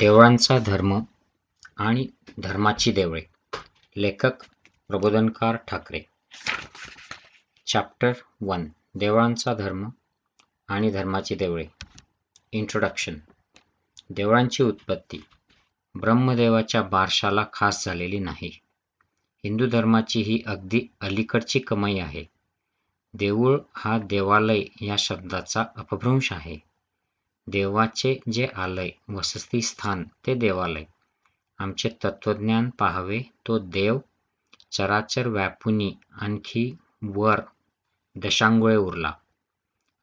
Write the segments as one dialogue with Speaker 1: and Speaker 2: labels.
Speaker 1: देवळांचा धर्म आणि धर्माची देवळे लेखक प्रबोधनकार ठाकरे चॅप्टर वन देवळांचा धर्म आणि धर्माची देवळे इंट्रोडक्शन देवळांची उत्पत्ती ब्रह्मदेवाच्या बारशाला खास झालेली नाही हिंदू धर्माची ही अगदी अलीकडची कमाई आहे देऊळ हा देवालय या शब्दाचा अपभ्रंश आहे देवाचे जे आलय वसतिस्थान ते देवालय आमचे तत्वज्ञान पाहावे तो देव चराचर व्यापुनी आणखी वर दशांगुळे उरला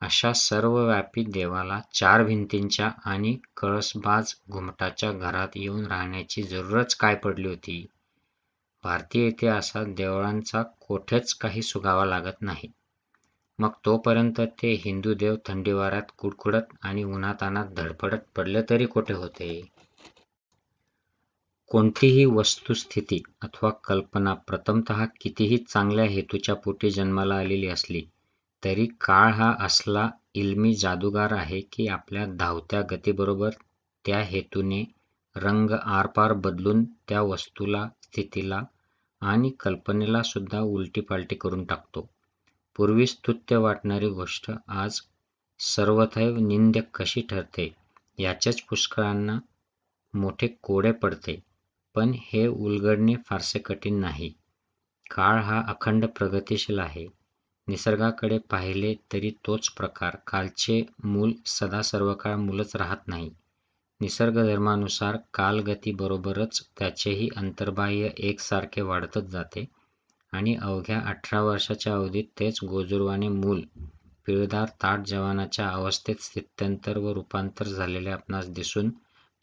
Speaker 1: अशा सर्वव्यापी देवाला चार भिंतींच्या आणि कळसबाज घुमटाच्या घरात येऊन राहण्याची जरूरच काय पडली होती भारतीय इतिहासात देवळांचा कोठेच काही सुगावा लागत नाही मग तोपर्यंत ते हिंदू देव थंडी वाऱ्यात कुडकुडत आणि उन्हातानात धडपडत पडले तरी कोठे होते कोणतीही वस्तुस्थिती अथवा कल्पना प्रथमत कितीही चांगल्या हेतूच्या पोटी जन्माला आलेली असली तरी काळ हा असला इल्मी जादूगार आहे की आपल्या धावत्या गतीबरोबर त्या हेतूने रंग आरपार बदलून त्या वस्तूला स्थितीला आणि कल्पनेला सुद्धा उलटीपालटी करून टाकतो पूर्वी स्तुत्य वाटणारी गोष्ट आज सर्वथैव निंद कशी ठरते याच्याच पुष्कळांना मोठे कोडे पडते पण हे उलगडणे फारसे कठीण नाही काळ हा अखंड प्रगतिशील आहे निसर्गाकडे पाहिले तरी तोच प्रकार कालचे मूल सदा काळ मूलच राहत नाही निसर्गधर्मानुसार कालगतीबरोबरच त्याचेही अंतर्बाह्य एकसारखे वाढतच जाते आणि अवघ्या अठरा वर्षाच्या अवधीत तेच गोजुर्वाने मूल पिळदार ताट जवानाच्या अवस्थेत स्थित्यंतर व रूपांतर झालेले आपणास दिसून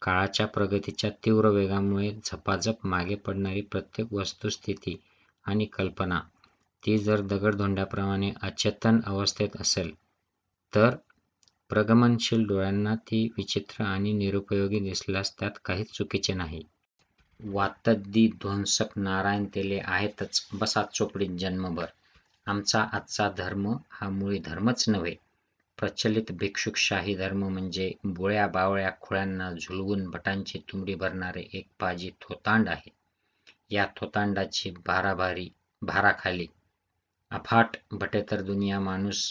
Speaker 1: काळाच्या प्रगतीच्या तीव्र वेगामुळे झपाझप मागे पडणारी प्रत्येक वस्तुस्थिती आणि कल्पना ती जर दगडधोंड्याप्रमाणे अचेतन अवस्थेत असेल तर प्रगमनशील डोळ्यांना ती विचित्र आणि निरुपयोगी दिसल्यास त्यात काहीच चुकीचे नाही वातद्दी ध्वंसक नारायण तेले आहेतच बसा चोपडीत जन्मभर आमचा आजचा धर्म हा मुळी धर्मच नव्हे प्रचलित भिक्षुकशाही धर्म म्हणजे बोळ्या बावळ्या खुळ्यांना झुलवून भटांची तुंबडी भरणारे एक पाजी थोतांड आहे या थोतांडाची भाराभारी भाराखाली अफाट भटेतर दुनिया माणूस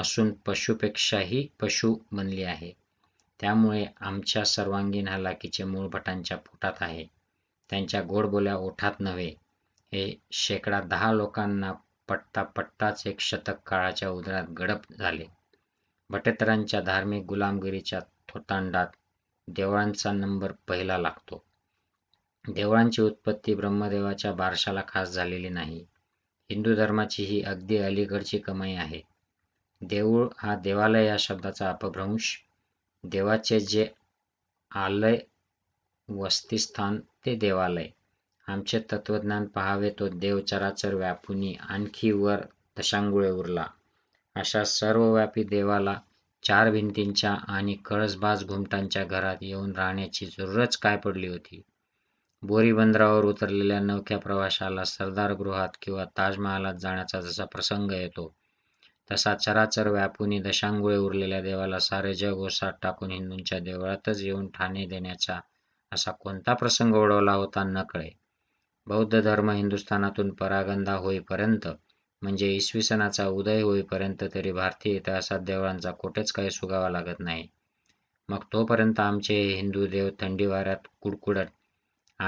Speaker 1: असून पशुपेक्षाही पशु बनली आहे त्यामुळे आमच्या सर्वांगीण हलाकीचे मूळ भटांच्या पोटात आहे त्यांच्या गोडबोल्या ओठात नव्हे हे शेकडा दहा लोकांना पटता पटताच एक शतक काळाच्या उदरात गडप झाले भटेतरांच्या धार्मिक गुलामगिरीच्या थोतांडात देवळांचा नंबर पहिला लागतो देवळांची उत्पत्ती ब्रह्मदेवाच्या बारशाला खास झालेली नाही हिंदू धर्माची ही अगदी अलीकडची कमाई आहे देऊळ हा देवालय या शब्दाचा अपभ्रंश देवाचे जे आलय वस्तीस्थान ते देवालय. आमचे तत्वज्ञान पहावे तो देव चराचर व्यापुनी आणखी वर दशांगुळे उरला. अशा सर्वव्यापी देवाला चार भिंतींच्या आणि कळसबाज घुमटांच्या घरात येऊन राहण्याची जरूरच काय पडली होती? बोरी बंदरावर उतरलेल्या नवख्या प्रवाशाला सरदार गृहात किंवा ताजमहालात जाण्याचा जसा प्रसंग येतो, तसा चराचर व्यापुनी दशांगुळे उरलेल्या देवाला सारे जग ओसाट टाकून हिंदूंच्या देवळातच येऊन ठाणे देण्याचा असा कोणता प्रसंग ओढवला होता नकळे बौद्ध धर्म हिंदुस्थानातून परागंधा होईपर्यंत म्हणजे इसवी सणाचा उदय होईपर्यंत तरी भारतीय इतिहासात देवळांचा कुठेच काही सुगावा लागत नाही मग तोपर्यंत आमचे हिंदू देव थंडी वाऱ्यात कुडकुडत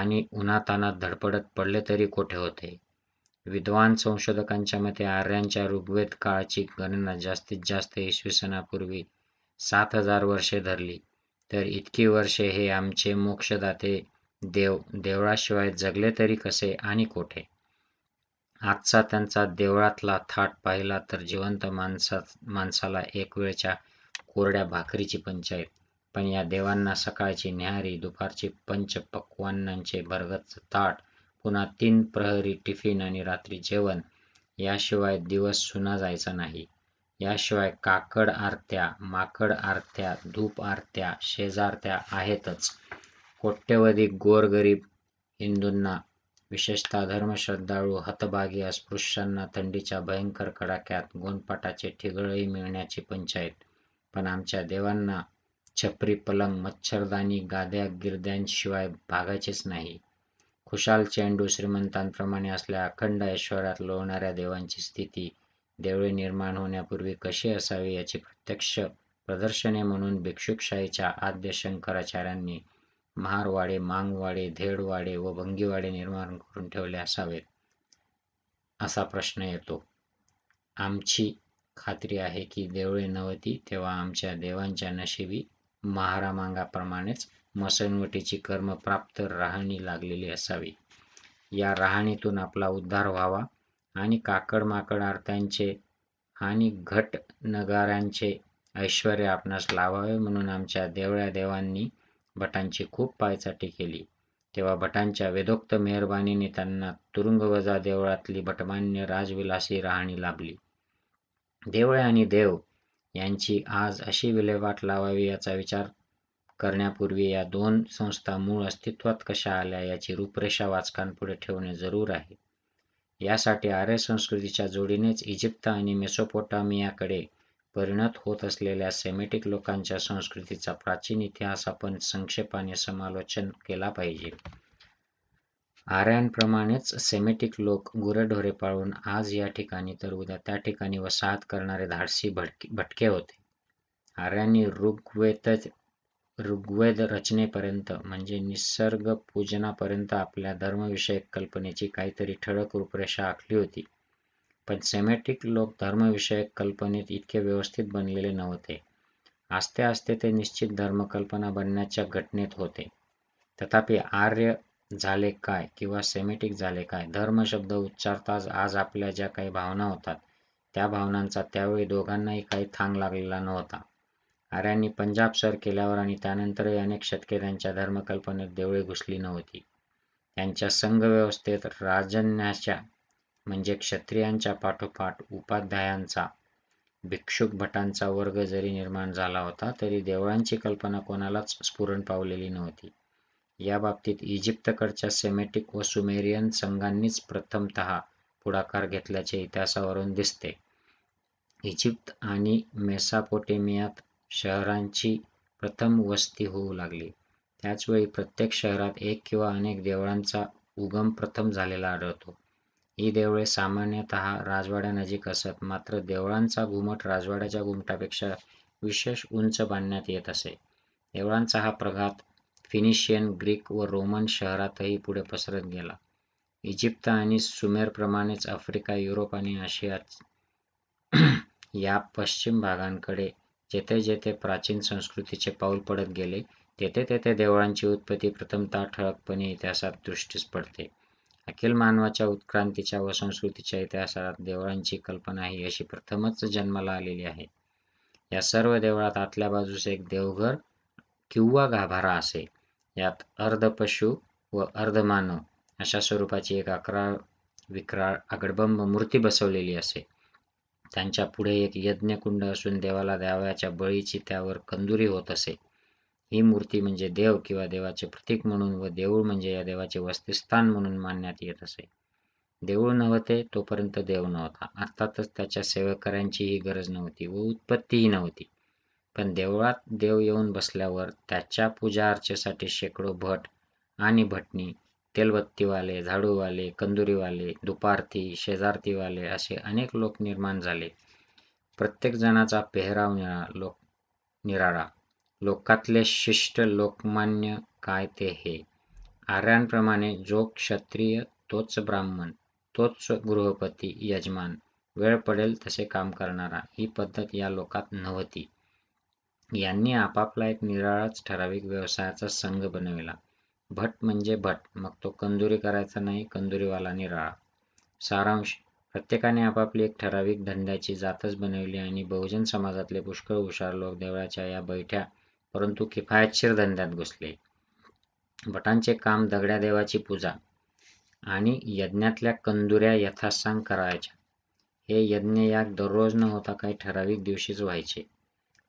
Speaker 1: आणि उन्हातानात धडपडत पडले तरी कोठे होते विद्वान संशोधकांच्या मते आर्यांच्या ऋग्वेद काळाची गणना जास्तीत जास्त इसवी सणापूर्वी सात हजार वर्षे धरली तर इतकी वर्षे हे आमचे मोक्षदाते देव देवळाशिवाय जगले तरी कसे आणि कोठे आजचा त्यांचा देवळातला थाट पाहिला तर जिवंत माणसा माणसाला एक वेळच्या कोरड्या भाकरीची पंचायत पण या देवांना सकाळची न्याहारी दुपारची पंच पक्वान्नांचे भरगत ताट पुन्हा तीन प्रहरी टिफिन आणि रात्री जेवण याशिवाय दिवस सुना जायचा नाही याशिवाय काकड आरत्या, माकड आरत्या, धूप आरत्या, शेजारत्या आहेतच. कोट्यवधी गोरगरीब हिंदूंना, विशेषतः धर्मश्रद्धाळू हतभागी अस्पृश्यांना थंडीच्या भयंकर कडाक्यात गोंदपाटाचे ठिगळही मिळण्याची पंचायत पण आमच्या देवांना छपरी पलंग, मच्छरदाणी, गाद्या गिरद्यांशिवाय भागायचेच नाही. खुशाल चेंडू श्रीमंतांप्रमाणे असल्या अखंड ऐश्वर्यात लोळणाऱ्या देवांची स्थिती देवळे निर्माण होण्यापूर्वी कशी असावे याचे प्रत्यक्ष प्रदर्शने म्हणून भिक्षुकशाहीच्या आद्य शंकराचार्यांनी महारवाडे मांगवाडे धेडवाडे व भंगीवाडे निर्माण करून ठेवले असावेत असा प्रश्न येतो आमची खात्री आहे की देवळे नव्हती तेव्हा आमच्या देवांच्या नशिबी महारामांगाप्रमाणेच मसनवटीची प्राप्त राहणी लागलेली असावी या राहणीतून आपला उद्धार व्हावा आणि काकड माकड आरत्यांचे आणि घट नगाऱ्यांचे ऐश्वर आपणास लावावे म्हणून आमच्या देवळ्या देवांनी भटांची खूप पायचाटी केली तेव्हा भटांच्या वेदोक्त मेहरबानीने त्यांना तुरुंगवजा देवळातली भटमान्य राजविलासी राहणी लाभली देवळे आणि देव यांची आज अशी विल्हेवाट लावावी याचा विचार करण्यापूर्वी या दोन संस्था मूळ अस्तित्वात कशा आल्या याची रूपरेषा वाचकांपुढे ठेवणे जरूर आहे यासाठी आर्य संस्कृतीच्या जोडीनेच इजिप्त आणि मेसोपोटामियाकडे परिणत होत असलेल्या सेमेटिक लोकांच्या संस्कृतीचा प्राचीन इतिहास आपण संक्षेपाने समालोचन केला पाहिजे आर्यांप्रमाणेच सेमेटिक लोक गुरढोरे पाळून आज या ठिकाणी तर उद्या त्या ठिकाणी वसाहत करणारे धाडसी भटके भटके होते आर्यांनी ऋग्वेद ऋग्वेद रचनेपर्यंत म्हणजे निसर्ग पूजनापर्यंत आपल्या धर्मविषयक कल्पनेची काहीतरी ठळक रूपरेषा आखली होती पण सेमेटिक लोक धर्मविषयक कल्पनेत इतके व्यवस्थित बनलेले नव्हते आस्ते आस्ते ते निश्चित धर्मकल्पना बनण्याच्या घटनेत होते तथापि आर्य झाले काय किंवा सेमेटिक झाले काय धर्म शब्द उच्चारताच आज आपल्या ज्या काही भावना होतात त्या भावनांचा त्यावेळी दोघांनाही काही थांग लागलेला नव्हता आर्यांनी पंजाब सर केल्यावर आणि त्यानंतरही अनेक शतके त्यांच्या धर्मकल्पनेत देवळे घुसली नव्हती त्यांच्या व्यवस्थेत राजन्याच्या म्हणजे क्षत्रियांच्या पाठोपाठ उपाध्यायांचा भिक्षुक भटांचा वर्ग जरी निर्माण झाला होता तरी देवळांची कल्पना कोणालाच स्फुरण पावलेली नव्हती या बाबतीत इजिप्तकडच्या सेमेटिक व सुमेरियन संघांनीच प्रथमत पुढाकार घेतल्याचे इतिहासावरून दिसते इजिप्त आणि मेसापोटेमियात शहरांची प्रथम वस्ती होऊ लागली. त्याचवेळी प्रत्येक शहरात एक किंवा अनेक देवळांचा उगम प्रथम झालेला आढळतो. ही देवळे सामान्यतः राजवाड्यानजीक असत मात्र देवळांचा घुमट राजवाड्याच्या घुमटापेक्षा विशेष उंच बांधण्यात येत असे. देवळांचा हा प्रघात फिनिशियन, ग्रीक व रोमन शहरातही पुढे पसरत गेला. इजिप्त आणि सुमेर प्रमाणेच आफ्रिका, युरोप आणि आशिया या पश्चिम भागांकडे जेथे जेथे प्राचीन संस्कृतीचे पाऊल पडत गेले तेथे तेथे देवळांची उत्पत्ती प्रथमतः ठळकपणे इतिहासात दृष्टीस पडते अखिल मानवाच्या उत्क्रांतीच्या व संस्कृतीच्या इतिहासात देवळांची कल्पना ही अशी प्रथमच जन्माला आलेली आहे या सर्व देवळात आतल्या बाजूस एक देवघर किंवा गाभारा असे यात अर्ध पशु व अर्ध मानव अशा स्वरूपाची एक अकरा विक्राळ आगडबंब मूर्ती बसवलेली असे त्यांच्या पुढे एक यज्ञकुंड असून देवाला द्यावयाच्या बळीची त्यावर कंदुरी होत असे ही मूर्ती म्हणजे देव किंवा देवाचे प्रतीक म्हणून व देऊळ म्हणजे या देवाचे वस्तिस्थान म्हणून मानण्यात येत असे देऊळ नव्हते तोपर्यंत देव नव्हता अर्थातच त्याच्या ही गरज नव्हती व उत्पत्तीही नव्हती पण देवळात देव येऊन बसल्यावर त्याच्या पूजा अर्चेसाठी शेकडो भट आणि भटणी तेलबत्तीवाले झाडूवाले कंदुरीवाले दुपारती शेजारतीवाले असे अनेक लोक निर्माण झाले प्रत्येक जणाचा पेहराव निरा लोक निराळा लोकातले शिष्ट लोकमान्य काय ते हे आर्यांप्रमाणे जो क्षत्रिय तोच ब्राह्मण तोच गृहपती यजमान वेळ पडेल तसे काम करणारा ही पद्धत या लोकात नव्हती यांनी आपापला एक निराळाच ठराविक व्यवसायाचा संघ बनविला भट म्हणजे भट मग तो कंदुरी करायचा नाही कंदुरीवाला राहा सारांश प्रत्येकाने आपापली एक ठराविक धंद्याची जातच बनवली आणि बहुजन समाजातले पुष्कळ हुशार लोक देवळाच्या या बैठ्या परंतु किफायतशीर धंद्यात घुसले भटांचे काम दगड्या देवाची पूजा आणि यज्ञातल्या कंदुऱ्या यथासांग करायच्या हे यज्ञ या दररोज न होता काही ठराविक दिवशीच व्हायचे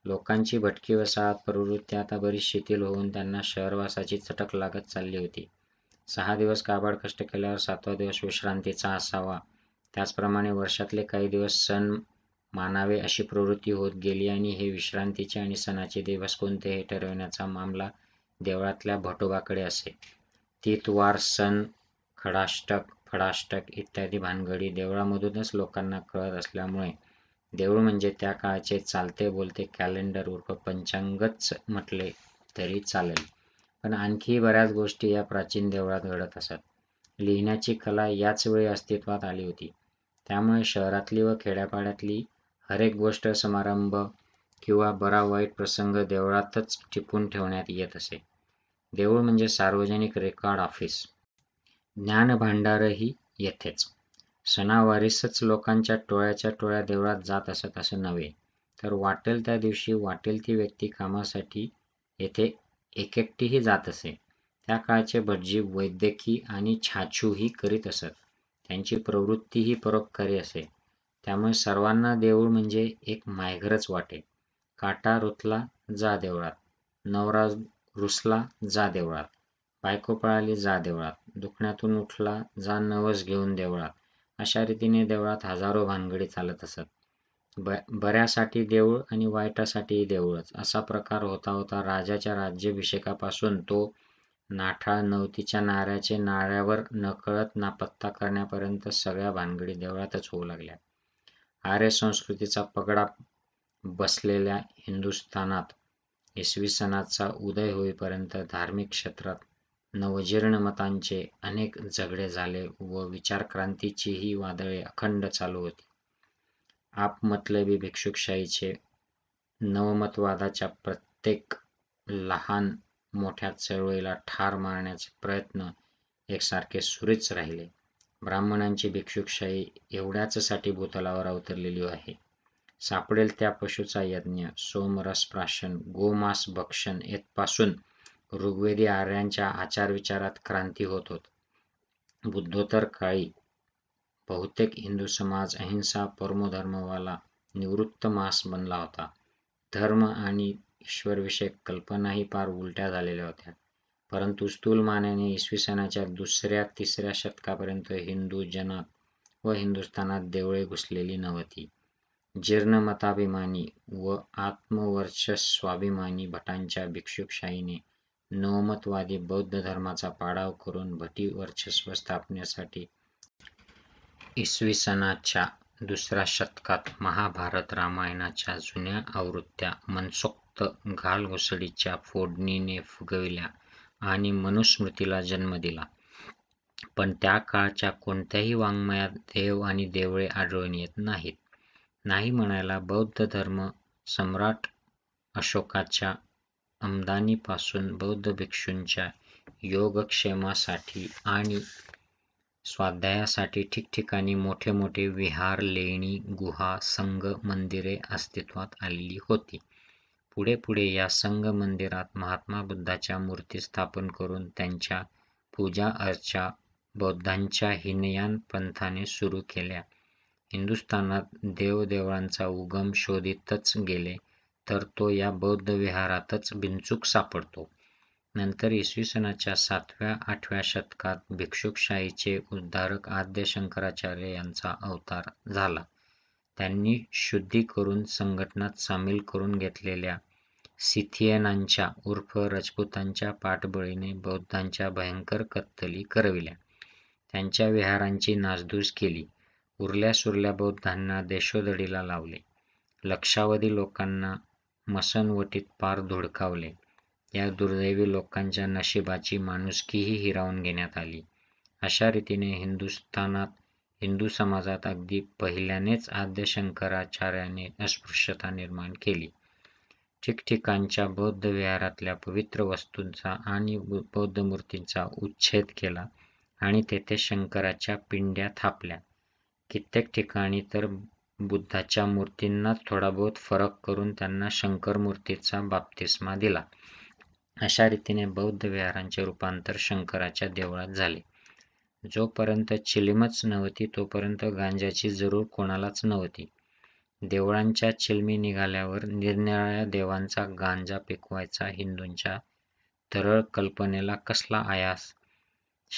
Speaker 1: लोकांची भटकी वसाहत प्रवृत्ती आता बरीच शिथिल होऊन त्यांना शहरवासाची चटक लागत चालली होती. सहा दिवस काबाड कष्ट केल्यावर सातवा दिवस विश्रांतीचा असावा. त्याचप्रमाणे वर्षातले काही दिवस सण मानावे अशी प्रवृत्ती होत गेली आणि हे विश्रांतीचे आणि सणाचे दिवस कोणते हे मामला देवळातल्या भटोबाकडे असे. तीतवार, सण, खडाष्टक, फडाष्टक इत्यादी भानगडी देवळामधूनच लोकांना कळत असल्यामुळे देऊळ म्हणजे त्या काळाचे चालते बोलते कॅलेंडर उर्फ पंचांगच म्हटले तरी चालेल पण आणखी बऱ्याच गोष्टी या प्राचीन देवळात घडत असत लिहिण्याची कला याच वेळी अस्तित्वात आली होती त्यामुळे शहरातली व खेड्यापाड्यातली हरेक गोष्ट समारंभ किंवा बरा वाईट प्रसंग देवळातच टिपून ठेवण्यात येत असे देऊळ म्हणजे सार्वजनिक रेकॉर्ड ऑफिस भांडारही येथेच सणावारीसच लोकांच्या टोळ्याच्या टोळ्या देवळात जात असत असं नव्हे तर वाटेल त्या दिवशी वाटेल ती व्यक्ती कामासाठी येथे एकेकटीही जात असे त्या काळचे भटजी वैद्यकी आणि छाछूही करीत असत त्यांची प्रवृत्तीही परोपकारी असे त्यामुळे सर्वांना देऊळ म्हणजे एक मायघरच वाटे काटा रुतला जा देवळात नवरा रुसला जा देवळात बायको पळाली जा देवळात दुखण्यातून उठला जा नवस घेऊन देवळात अशा रीतीने देवळात हजारो भानगडी चालत असत ब बऱ्यासाठी देऊळ आणि वाईटासाठीही देऊळच असा प्रकार होता होता राजाच्या राज्याभिषेकापासून तो नाठाळ नवतीच्या नाऱ्याचे नाळ्यावर नकळत नापत्ता करण्यापर्यंत सगळ्या भानगडी देवळातच होऊ लागल्या आर्य संस्कृतीचा पगडा बसलेल्या हिंदुस्थानात इसवी सणाचा उदय होईपर्यंत धार्मिक क्षेत्रात नवजीर्ण मतांचे अनेक झगडे झाले व क्रांतीची ही वादळे अखंड चालू होती आपमतलबी भिक्षुकशाहीचे नवमतवादाच्या प्रत्येक लहान मोठ्या चळवळीला ठार मारण्याचे प्रयत्न एकसारखे सुरेच राहिले ब्राह्मणांची भिक्षुकशाही साठी भूतलावर अवतरलेली आहे सापडेल त्या पशुचा यज्ञ सोमरस प्राशन गोमास भक्षण येथपासून ऋग्वेदी आर्यांच्या आचार विचारात क्रांती होत होत बुद्धोत्तर काळी बहुतेक हिंदू समाज अहिंसा परमोधर्मवाला निवृत्त मास बनला होता धर्म आणि ईश्वरविषयक कल्पनाही फार उलट्या झालेल्या होत्या परंतु स्थूल मानाने इसवी सणाच्या दुसऱ्या तिसऱ्या शतकापर्यंत हिंदू जनात व हिंदुस्थानात देवळे घुसलेली नव्हती जीर्ण मताभिमानी व स्वाभिमानी भटांच्या भिक्षुकशाहीने नवमतवादी बौद्ध धर्माचा पाडाव करून भटी वर्चस्व स्थापण्यासाठी इसवी सनाच्या दुसऱ्या शतकात महाभारत रामायणाच्या जुन्या आवृत्त्या मनसोक्त घालघुसडीच्या फोडणीने फुगविल्या आणि मनुस्मृतीला जन्म दिला पण त्या काळच्या कोणत्याही वाङ्मयात देव आणि देवळे आढळून येत नाहीत नाही म्हणायला बौद्ध धर्म सम्राट अशोकाच्या आमदानीपासून बौद्ध भिक्षूंच्या योगक्षेमासाठी आणि स्वाध्यायासाठी ठिकठिकाणी मोठे विहार, लेणी, गुहा, संघ मंदिरे अस्तित्वात आलेली होती. पुढे पुढे या संघ मंदिरात महात्मा बुद्धाच्या मूर्ती स्थापन करून त्यांच्या पूजा अर्चा बौद्धांच्या हिनयान पंथाने सुरू केल्या. हिंदुस्थानात देवदेवळांचा उगम शोधितच गेले. तर तो या बौद्ध विहारातच बिनचूक सापडतो नंतर इसवी सणाच्या सातव्या आठव्या शतकात भिक्षुकशाहीचे उद्धारक आद्य शंकराचार्य यांचा अवतार झाला त्यांनी शुद्धी करून संघटनात सामील करून घेतलेल्या सिथियनांच्या उर्फ राजपूतांच्या पाठबळीने बौद्धांच्या भयंकर कत्तली करविल्या त्यांच्या विहारांची नासधूस केली उरल्या सुरल्या बौद्धांना देशोदडीला लावले लक्षावधी लोकांना मसनवटीत पार धुडकावले. या दुर्दैवी लोकांच्या नशिबाची माणुसकीही हिरावून घेण्यात आली. अशा रीतीने हिंदुस्थानात हिंदू समाजात अगदी पहिल्यानेच आद्य शंकराचार्याने अस्पृश्यता निर्माण केली. ठिकठिकाणच्या बौद्ध विहारातल्या पवित्र वस्तूंचा आणि बौद्ध मूर्तींचा उच्छेद केला आणि तेथे शंकराच्या पिंड्या थापल्या. कित्येक ठिकाणी तर बुद्धाच्या थोडा बहुत फरक करून त्यांना शंकर मूर्तीचा बाप्तिस्मा दिला. अशा रीतीने बौद्ध विहारांचे रूपांतर शंकराच्या देवळात झाले. जोपर्यंत चिलीमच नव्हती तोपर्यंत गांजाची जरूर कोणालाच नव्हती. देवळांच्या चिलमी निघाल्यावर निरनिराळ्या देवांचा गांजा पिकवायचा हिंदूंच्या तरळ कल्पनेला कसला आयास!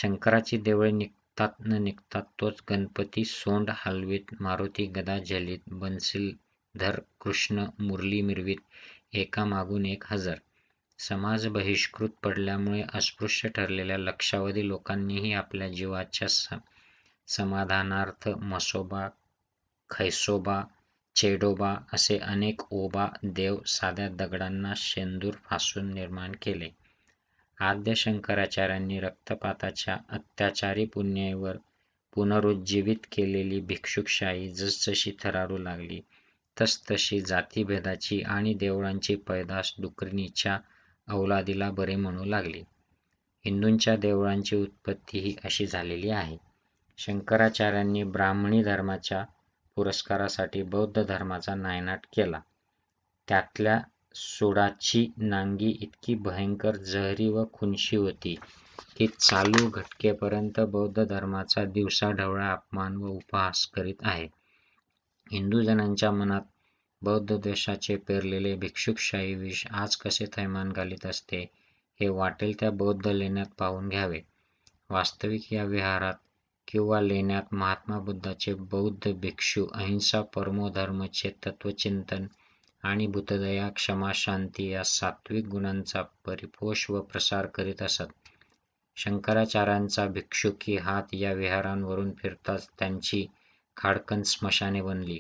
Speaker 1: शंकराची देवळे न निघतात तोच गणपती सोंड हलवीत, मारुती गदा झेलीत, बन्सीधर कृष्ण मुरली मिरवीत, एकामागून एक हजर. समाज बहिष्कृत पडल्यामुळे अस्पृश्य ठरलेल्या लक्षावधी लोकांनीही आपल्या जीवाच्या समाधानार्थ मसोबा खैसोबा, चेडोबा असे अनेक ओबा देव साध्या दगडांना शेंदूर फासून निर्माण केले. आद्य शंकराचार्यांनी रक्तपाताच्या अत्याचारी पुण्यावर पुनरुज्जीवित केलेली भिक्षुकशाही जसजशी थरारू लागली तसतशी जातीभेदाची आणि देवळांची पैदास दुकरणीच्या अवलादीला बरे म्हणू लागली हिंदूंच्या देवळांची उत्पत्ती ही अशी झालेली आहे शंकराचार्यांनी ब्राह्मणी धर्माच्या पुरस्कारासाठी बौद्ध धर्माचा नायनाट केला त्यातल्या सुडाची नांगी इतकी भयंकर जहरी व खुनशी होती, की चालू घटकेपर्यंत बौद्ध धर्माचा दिवसाढवळा अपमान व उपहास करीत आहे. हिंदू मनात बौद्ध देशाचे पेरलेले भिक्षुकशाही विष आज कसे थैमान घालीत असते, हे वाटेल त्या बौद्ध लेण्यात पाहून घ्यावे. वास्तविक या विहारात किंवा लेण्यात महात्मा बुद्धाचे बौद्ध भिक्षू अहिंसा परमो धर्मचे तत्वचिंतन आणि भूतदया, क्षमा, शांती या सात्विक गुणांचा परिपोष व प्रसार करीत असत. शंकराचार्यांचा भिक्षुकी हात या विहारांवरून फिरताच त्यांची खाडकन स्मशाने बनली.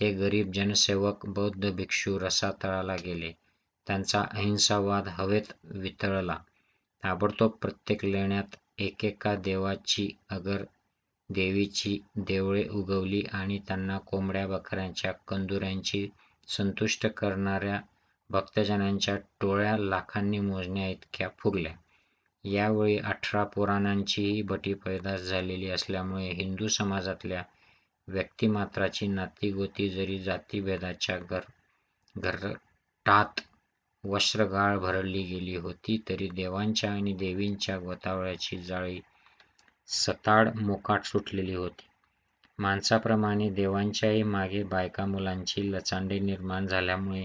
Speaker 1: ते गरीब जनसेवक बौद्ध भिक्षू रसातळाला गेले. त्यांचा अहिंसावाद हवेत वितळला. ताबडतोब प्रत्येक लेण्यात एकेका देवाची अगर देवीची देवळे उगवली आणि त्यांना कोंबड्या बकऱ्यांच्या कंदुऱ्यांची संतुष्ट करणाऱ्या भक्तजनांच्या टोळ्या लाखांनी मोजण्याइतक्या फुगल्या यावेळी अठरा पुराणांचीही बटी पैदास झालेली असल्यामुळे हिंदू समाजातल्या व्यक्तिमात्राची नातीगोती जरी जातीभेदाच्या घर घरटात वस्त्रगाळ भरली गेली होती तरी देवांच्या आणि देवींच्या गोतावळ्याची जाळी सताड मोकाट सुटलेली होती. माणसाप्रमाणे देवांच्याही मागे बायका मुलांची लचांडे निर्माण झाल्यामुळे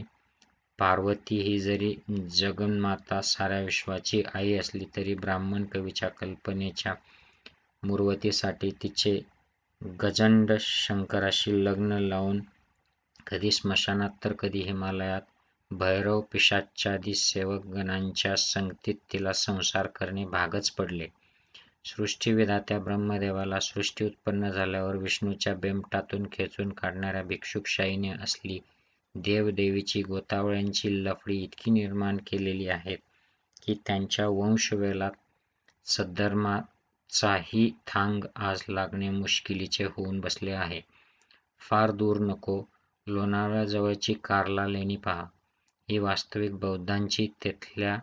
Speaker 1: पार्वती ही जरी जगन्माता साऱ्या विश्वाची आई असली तरी ब्राह्मण कवीच्या कल्पनेच्या मूर्वतीसाठी तिचे गजंड शंकराशी लग्न लावून कधी स्मशानात तर कधी हिमालयात भैरव पिशाच्यादी सेवकगणांच्या गणांच्या संगतीत तिला संसार करणे भागच पडले सृष्टीविधात्या ब्रह्मदेवाला सृष्टी उत्पन्न झाल्यावर विष्णूच्या बेमटातून खेचून काढणाऱ्या भिक्षुकशाहीने असली देवदेवीची गोतावळ्यांची लफडी इतकी निर्माण केलेली आहे की त्यांच्या वंशवेला सद्धर्माचाही थांग आज लागणे मुश्किलीचे होऊन बसले आहे फार दूर नको लोणावळ्याजवळची कारला लेणी पहा ही वास्तविक बौद्धांची तेथल्या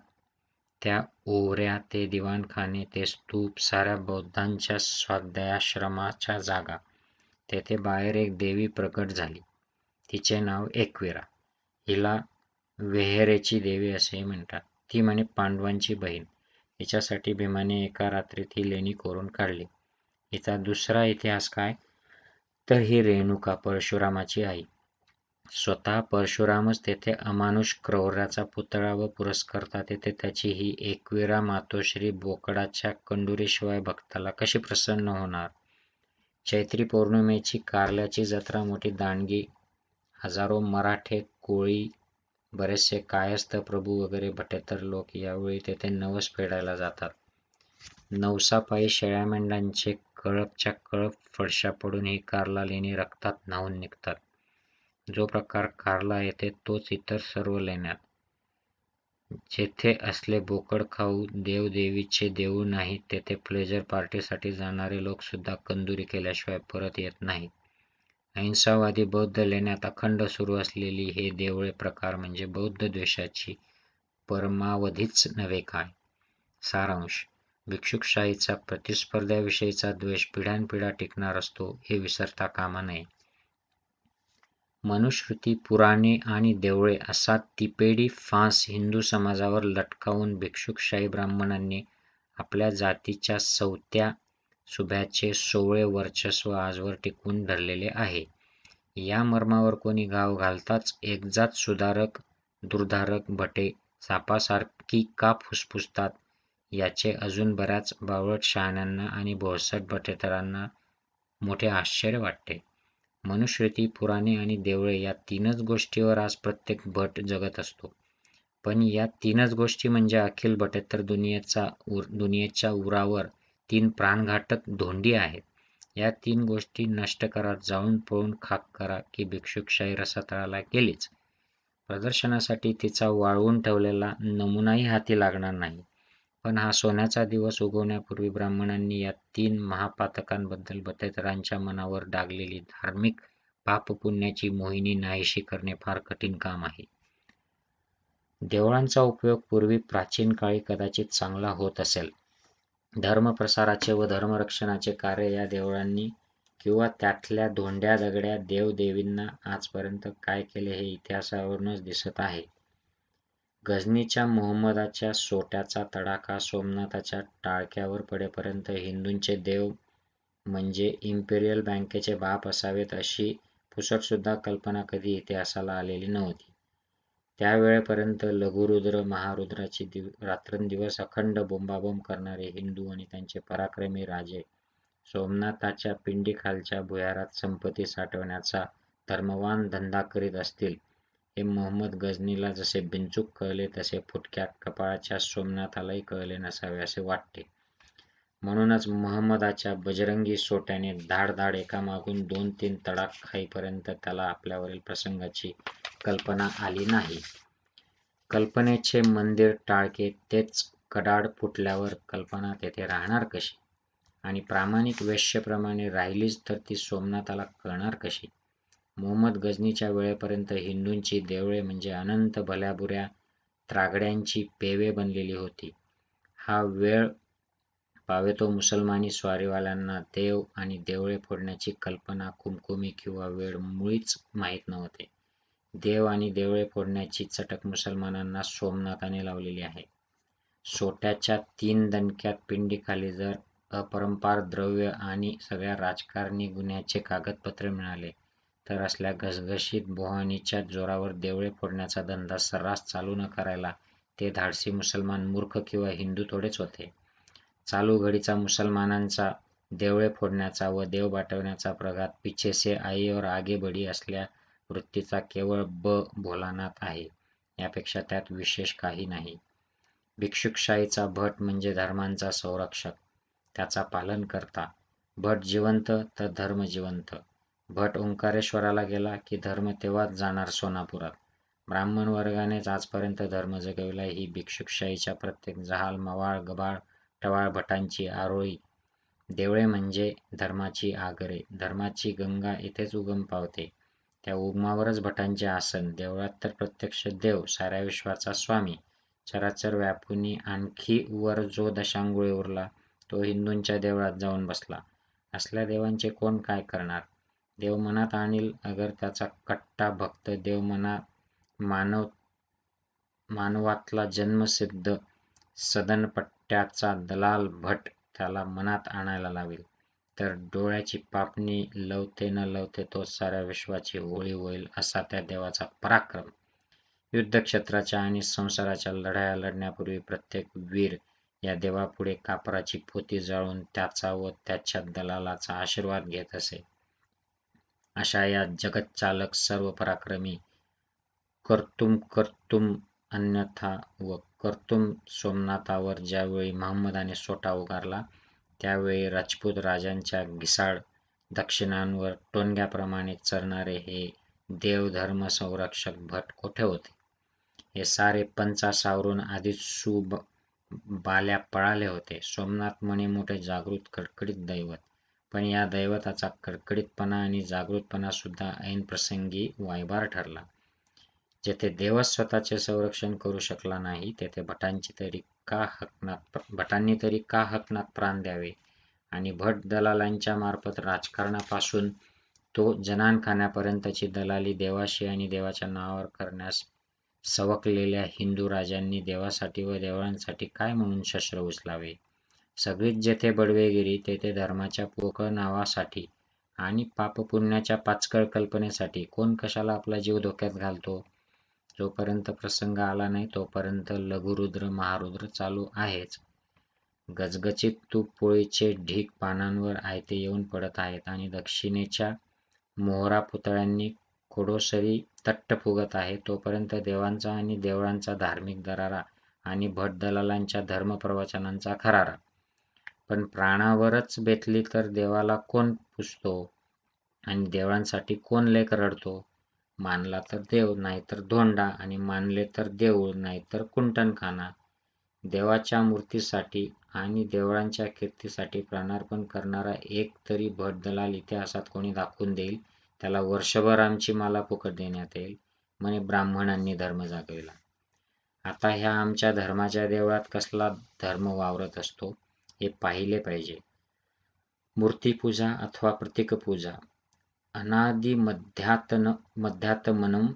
Speaker 1: त्या ओवऱ्या ते दिवाणखाने ते स्तूप साऱ्या बौद्धांच्या स्वाध्यायाश्रमाच्या जागा तेथे बाहेर एक देवी प्रकट झाली तिचे नाव एकविरा हिला वेहेरेची देवी असेही म्हणतात ती म्हणे पांडवांची बहीण हिच्यासाठी भीमाने एका रात्रीत ही लेणी कोरून काढली हिचा दुसरा इतिहास काय तर ही रेणुका परशुरामाची आई स्वतः परशुरामच तेथे अमानुष क्रौर्याचा पुतळा व पुरस्कर्ता तेथे त्याची ही एकविरा मातोश्री बोकडाच्या कंडुरीशिवाय भक्ताला कशी प्रसन्न होणार चैत्री पौर्णिमेची कारल्याची जत्रा मोठी दांडगी हजारो मराठे कोळी बरेचसे कायस्थ प्रभू वगैरे भटेतर लोक यावेळी तेथे नवस फेडायला जातात नवसापायी शेळ्या मेंढ्यांचे कळपच्या कळप फडशा पडून ही कारला लेणी रक्तात न्हावून निघतात जो प्रकार कारला येते तोच इतर सर्व लेण्यात जेथे असले बोकड खाऊ देवदेवीचे देऊ नाही तेथे प्लेजर पार्टीसाठी जाणारे लोक सुद्धा कंदुरी केल्याशिवाय परत येत नाहीत. अहिंसावादी बौद्ध लेण्यात अखंड सुरू असलेली हे देवळे प्रकार म्हणजे बौद्ध द्वेषाची परमावधीच नव्हे काय? सारांश: भिक्षुकशाहीचा प्रतिस्पर्ध्याविषयीचा द्वेष पिढ्यानपिढ्या टिकणार असतो हे विसरता कामा नये. मनुश्रुती पुराणे आणि देवळे असा तिपेडी फास हिंदू समाजावर लटकावून भिक्षुकशाही ब्राह्मणांनी आपल्या जातीच्या चौथ्या सुभ्याचे सोळे वर्चस्व आजवर टिकवून धरलेले आहे. या मर्मावर कोणी गाव घालताच एकजात सुधारक दुर्धारक भटे सापासारखी का फुसफुसतात याचे अजून बऱ्याच बावळट शहाण्यांना आणि भोळसट बटेतरांना मोठे आश्चर्य वाटते. मनुष्यती पुराणे आणि देवळे या तीनच गोष्टीवर आज प्रत्येक भट जगत असतो पण या तीनच गोष्टी म्हणजे अखिल तर दुनियेचा उर दुनियेच्या उरावर तीन प्राणघातक धोंडी आहेत या तीन गोष्टी नष्ट करा जाऊन पळून खाक करा की भिक्षुकशाही रसातळाला केलीच प्रदर्शनासाठी तिचा वाळवून ठेवलेला नमुनाही हाती लागणार नाही पण हा सोन्याचा दिवस उगवण्यापूर्वी ब्राह्मणांनी या तीन महापातकांबद्दल बतेतरांच्या मनावर डागलेली धार्मिक पापपुण्याची मोहिनी नाहीशी करणे फार कठीण काम आहे देवळांचा उपयोग पूर्वी प्राचीन काळी कदाचित चांगला होत असेल धर्मप्रसाराचे व धर्मरक्षणाचे कार्य या देवळांनी किंवा त्यातल्या धोंड्या दगड्या देवदेवींना आजपर्यंत काय केले हे इतिहासावरूनच दिसत आहे गझनीच्या मोहम्मदाच्या सोट्याचा तडाखा सोमनाथाच्या टाळक्यावर पडेपर्यंत हिंदूंचे देव म्हणजे इम्पेरियल बँकेचे बाप असावेत अशी सुद्धा कल्पना कधी इतिहासाला आलेली नव्हती त्यावेळेपर्यंत लघुरुद्र महारुद्राची दिव रात्रंदिवस अखंड बोंबाबोंब करणारे हिंदू आणि त्यांचे पराक्रमी राजे सोमनाथाच्या पिंडीखालच्या भुयारात संपत्ती साठवण्याचा धर्मवान धंदा करीत असतील हे मोहम्मद गझनीला जसे बिनचूक कळले तसे फुटक्या कपाळाच्या सोमनाथालाही कळले नसावे असे वाटते म्हणूनच मोहम्मदाच्या बजरंगी सोट्याने धाडधाड मागून दोन तीन तडाख खाईपर्यंत त्याला आपल्यावरील प्रसंगाची कल्पना आली नाही कल्पनेचे मंदिर टाळके तेच कडाड फुटल्यावर कल्पना तेथे राहणार कशी आणि प्रामाणिक वेश्येप्रमाणे राहिलीच तर ती सोमनाथाला कळणार कशी मोहम्मद गझनीच्या वेळेपर्यंत हिंदूंची देवळे म्हणजे अनंत भल्याबुऱ्या त्रागड्यांची पेवे बनलेली होती हा वेळ पावेतो मुसलमानी स्वारीवाल्यांना देव आणि देवळे फोडण्याची कल्पना कुमकुमी किंवा वेळ मुळीच माहीत नव्हते देव आणि देवळे फोडण्याची चटक मुसलमानांना सोमनाथाने लावलेली आहे सोट्याच्या तीन दणक्यात पिंडीखाली जर अपरंपार द्रव्य आणि सगळ्या राजकारणी गुन्ह्याचे कागदपत्र मिळाले तर असल्या घसघशीत बोहानीच्या जोरावर देवळे फोडण्याचा धंदा सर्रास चालू न करायला ते धाडसी मुसलमान मूर्ख किंवा हिंदू थोडेच होते चालू घडीचा मुसलमानांचा देवळे फोडण्याचा व देव बाटवण्याचा प्रघात पिछेसे आई और आगे बडी असल्या वृत्तीचा केवळ ब भोलानाथ आहे यापेक्षा त्यात विशेष काही नाही भिक्षुकशाहीचा भट म्हणजे धर्मांचा संरक्षक त्याचा पालन करता भट जिवंत तर धर्म जिवंत भट ओंकारेश्वराला गेला की धर्म तेव्हाच जाणार सोनापुरात ब्राह्मण वर्गानेच आजपर्यंत धर्म जगविला ही भिक्षुकशाहीच्या प्रत्येक जहाल मवाळ गबाळ टवाळ भटांची आरोळी देवळे म्हणजे धर्माची आगरे धर्माची गंगा इथेच उगम पावते त्या उगमावरच भटांचे आसन देवळात तर प्रत्यक्ष देव साऱ्या विश्वाचा स्वामी चराचर व्यापुनी आणखी वर जो दशांगुळे उरला तो हिंदूंच्या देवळात जाऊन बसला असल्या देवांचे कोण काय करणार देव मनात आणील अगर त्याचा कट्टा भक्त देव मना मानव मानवातला जन्मसिद्ध सदनपट्ट्याचा दलाल भट त्याला मनात आणायला लावेल तर डोळ्याची पापणी लवते न लवते तो साऱ्या विश्वाची होळी होईल असा त्या देवाचा पराक्रम युद्धक्षेत्राच्या आणि संसाराच्या लढाया लढण्यापूर्वी प्रत्येक वीर या देवापुढे कापराची पोती जाळून त्याचा व त्याच्या दलालाचा आशीर्वाद घेत असे अशा या चालक सर्व पराक्रमी कर्तुम कर्तुम अन्यथा व कर्तुम सोमनाथावर ज्यावेळी महम्मदाने सोटा उगारला त्यावेळी राजपूत राजांच्या घिसाळ दक्षिणांवर टोनग्याप्रमाणे चरणारे हे देवधर्म संरक्षक भट कोठे होते हे सारे पंचा सावरून आधीच सुब बाल्या पळाले होते सोमनाथ म्हणे मोठे जागृत कडकडीत दैवत पण या दैवताचा कडकडीतपणा आणि जागृतपणा सुद्धा प्रसंगी वायभार ठरला जेथे देवच स्वतःचे संरक्षण करू शकला नाही तेथे भटांची तरी का हकनात भटांनी तरी का हकनात प्राण द्यावे आणि भट दलालांच्या मार्फत राजकारणापासून तो जनानखान्यापर्यंतची दलाली देवाशी आणि देवाच्या नावावर करण्यास सवकलेल्या हिंदू राजांनी देवासाठी व देवळांसाठी काय म्हणून शस्त्र उचलावे सगळीच जेथे बडवेगिरी तेथे धर्माच्या पोकळ नावासाठी आणि पापपुण्याच्या पाचकळ कल्पनेसाठी कोण कशाला आपला जीव धोक्यात घालतो जोपर्यंत प्रसंग आला नाही तोपर्यंत लघुरुद्र महारुद्र चालू आहेच गजगचित तूप पोळीचे ढीक पानांवर आयते येऊन पडत आहेत आणि दक्षिणेच्या मोहरा पुतळ्यांनी कोडोसरी तट्ट फुगत आहे तोपर्यंत देवांचा आणि देवळांचा धार्मिक दरारा आणि भट दलालांच्या धर्मप्रवचनांचा खरारा पण प्राणावरच बेतली तर देवाला कोण पुसतो आणि देवळांसाठी कोण लेख रडतो मानला तर देव नाहीतर धोंडा आणि मानले तर देऊळ नाहीतर कुंटणखाना देवाच्या मूर्तीसाठी आणि देवळांच्या कीर्तीसाठी प्राणार्पण करणारा एक तरी भट दलाल इतिहासात कोणी दाखवून देईल त्याला वर्षभर आमची माला फुकट देण्यात येईल म्हणे ब्राह्मणांनी धर्म जागविला आता ह्या आमच्या धर्माच्या देवळात कसला धर्म वावरत असतो हे पाहिले पाहिजे मूर्तीपूजा अथवा प्रतीकपूजा मध्यातन मध्यात्मनम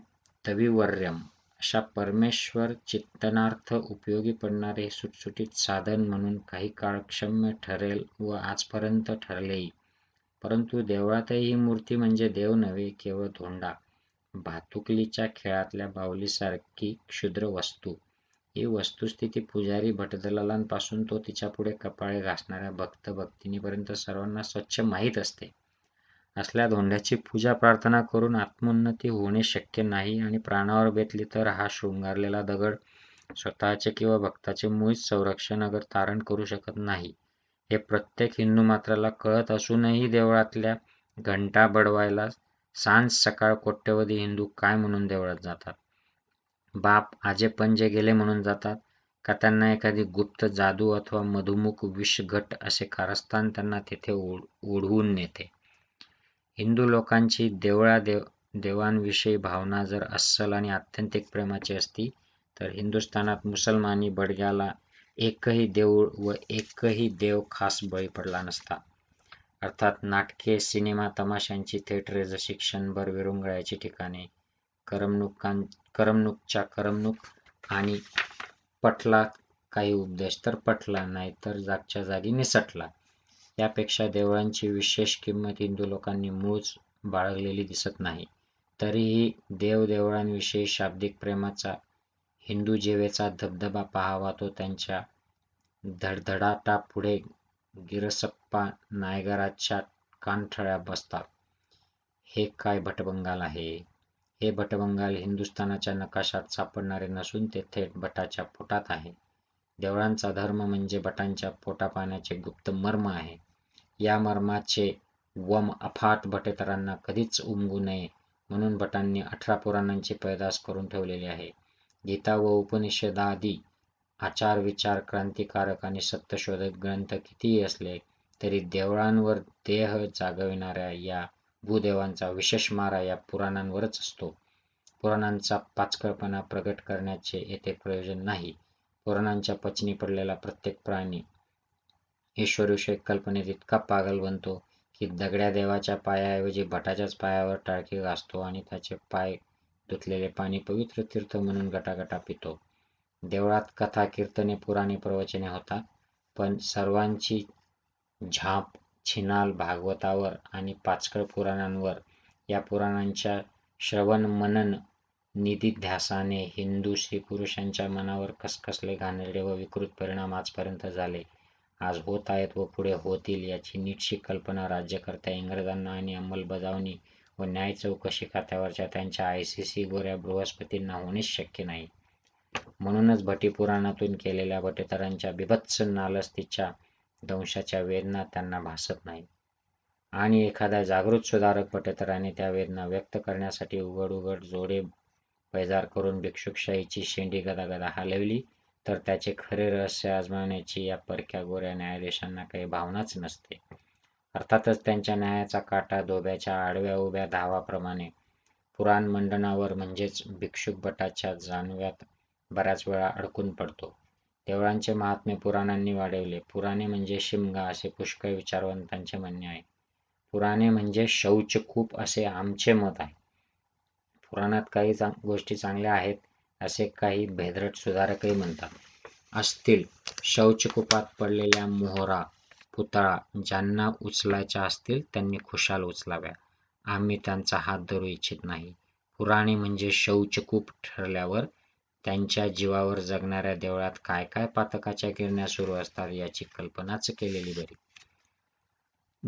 Speaker 1: तविवर्यम अशा परमेश्वर चित्तनार्थ उपयोगी पडणारे सुटसुटीत साधन म्हणून काही काळ क्षम्य ठरेल व आजपर्यंत ठरलेही परंतु देवळातही ही मूर्ती म्हणजे देव नव्हे केवळ धोंडा भातुकलीच्या खेळातल्या बाहुलीसारखी क्षुद्र वस्तू ही वस्तुस्थिती पुजारी भटदलालांपासून तो तिच्या पुढे कपाळे घासणाऱ्या भक्त भक्तिनीपर्यंत सर्वांना स्वच्छ माहीत असते असल्या धोंड्याची पूजा प्रार्थना करून आत्मोन्नती होणे शक्य नाही आणि प्राणावर बेतली तर हा शृंगारलेला दगड स्वतःचे किंवा भक्ताचे मुळीच संरक्षण अगर तारण करू शकत नाही हे प्रत्येक हिंदू मात्राला कळत असूनही देवळातल्या घंटा बडवायला सांज सकाळ कोट्यवधी हिंदू काय म्हणून देवळात जातात बाप आजे पंजे गेले म्हणून जातात का त्यांना एखादी गुप्त जादू अथवा मधुमुख विषघट असे कारस्थान त्यांना तेथे ओढवून नेते हिंदू लोकांची देवळा देव देवांविषयी भावना जर अस्सल आणि आत्यंतिक प्रेमाची असती तर हिंदुस्थानात मुसलमानी बडग्याला एकही देऊळ व एकही देव खास बळी पडला नसता अर्थात नाटके सिनेमा तमाशांची थिएटरे जशी क्षणभर विरंगुळायची ठिकाणे करमणुकां करमणूकच्या करमणूक आणि पटला काही उपदेश तर पटला नाही तर जागच्या जागी निसटला यापेक्षा देवळांची विशेष किंमत हिंदू लोकांनी मूळच बाळगलेली दिसत नाही तरीही देवळांविषयी शाब्दिक प्रेमाचा हिंदू जेवेचा धबधबा पाहावा तो त्यांच्या धडधडाटा पुढे गिरसप्पा नायगराच्या कानठळ्या बसतात हे काय भटबंगाल आहे हे भटबंगाल हिंदुस्थानाच्या नकाशात सापडणारे नसून ते थेट भटाच्या पोटात आहे देवळांचा धर्म म्हणजे भटांच्या पोटापाण्याचे गुप्त मर्म आहे या मर्माचे वम अफाट भटेतरांना कधीच उमगू नये म्हणून भटांनी अठरा पुराणांची पैदास करून ठेवलेली आहे गीता व उपनिषदादी आचार विचार क्रांतिकारक आणि सत्यशोधक ग्रंथ कितीही असले तरी देवळांवर देह जागविणाऱ्या या भूदेवांचा विशेष मारा या पुराणांवरच असतो पुराणांचा पाचकळपणा प्रगट करण्याचे येथे प्रयोजन नाही पुराणांच्या पचनी पडलेला प्रत्येक प्राणी विषय कल्पनेत इतका पागल बनतो की दगड्या देवाच्या पायाऐवजी भटाच्याच पायावर टाळकी घासतो आणि त्याचे पाय धुतलेले पाणी पवित्र तीर्थ म्हणून गटागटा पितो देवळात कथा कीर्तने पुराणे प्रवचने होतात पण सर्वांची झाप छिनाल भागवतावर आणि पाचकळ पुराणांवर या पुराणांच्या श्रवण मनन निधिध्यासाने हिंदू श्री पुरुषांच्या मनावर कसकसले घाणेरडे व विकृत परिणाम आजपर्यंत झाले आज होत आहेत व पुढे होतील याची नीटशी कल्पना राज्यकर्त्या इंग्रजांना आणि अंमलबजावणी व न्याय चौकशी खात्यावरच्या त्यांच्या आय सी सी गोऱ्या बृहस्पतींना होणेच शक्य नाही म्हणूनच भटी पुराणातून केलेल्या भटेतरांच्या बिभत्स नालस्तीच्या दंशाच्या वेदना त्यांना भासत नाही आणि एखादा जागृत सुधारक पटतराने त्या वेदना व्यक्त करण्यासाठी उघड उघड जोडे पैजार करून भिक्षुकशाहीची शेंडी गदागदा हलवली तर त्याचे खरे रहस्य आजमावण्याची या परक्या गोऱ्या न्यायाधीशांना काही भावनाच नसते अर्थातच त्यांच्या न्यायाचा काटा दोब्याच्या आडव्या उभ्या धावाप्रमाणे पुराण मंडनावर म्हणजेच भिक्षुक भटाच्या जानव्यात बऱ्याच वेळा अडकून पडतो देवळांचे महात्म्य पुराणांनी वाढवले पुराणे म्हणजे शिमगा असे पुष्कळ विचारवंतांचे म्हणणे आहे पुराणे म्हणजे शौचकूप असे आमचे मत आहे पुराणात काही गोष्टी चांगल्या आहेत असे काही भेदरट सुधारकही म्हणतात असतील शौचकूपात पडलेल्या मोहरा पुतळा ज्यांना उचलायच्या असतील त्यांनी खुशाल उचलाव्या आम्ही त्यांचा हात धरू इच्छित नाही पुराणे म्हणजे शौचकूप ठरल्यावर त्यांच्या जीवावर जगणाऱ्या देवळात काय काय पातकाच्या गिरण्या सुरू असतात याची कल्पनाच केलेली बरी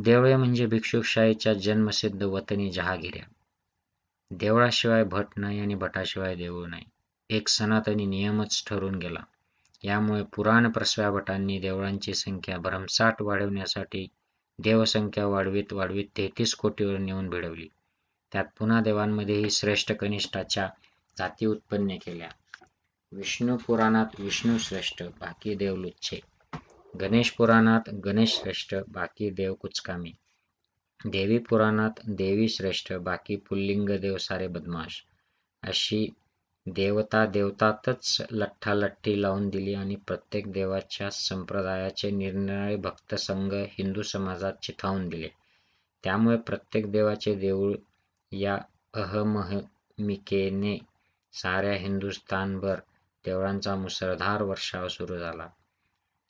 Speaker 1: देवळे म्हणजे भिक्षुकशाहीच्या जन्मसिद्ध वतनी जहागिऱ्या देवळाशिवाय भट नाही आणि भटाशिवाय देऊळ नाही एक सनातनी नियमच ठरून गेला यामुळे पुराण प्रसव्या भटांनी देवळांची संख्या भरमसाठ वाढवण्यासाठी देवसंख्या वाढवीत वाढवीत तेहतीस कोटीवर नेऊन भिडवली त्यात पुन्हा देवांमध्येही श्रेष्ठ कनिष्ठाच्या जाती उत्पन्न केल्या विष्णू पुराणात विष्णू श्रेष्ठ बाकी देव लुच्छे गणेश पुराणात गणेश श्रेष्ठ बाकी देव कुचकामी देवी पुराणात देवी श्रेष्ठ बाकी पुल्लिंग देव सारे बदमाश अशी देवता देवतातच लठ्ठालठ्ठी लावून दिली आणि प्रत्येक देवाच्या संप्रदायाचे निरनिराळे भक्त संघ हिंदू समाजात चिथावून दिले त्यामुळे प्रत्येक देवाचे देऊळ या अहमहमिकेने साऱ्या हिंदुस्थानभर देवळांचा मुसळधार वर्षाव सुरू झाला.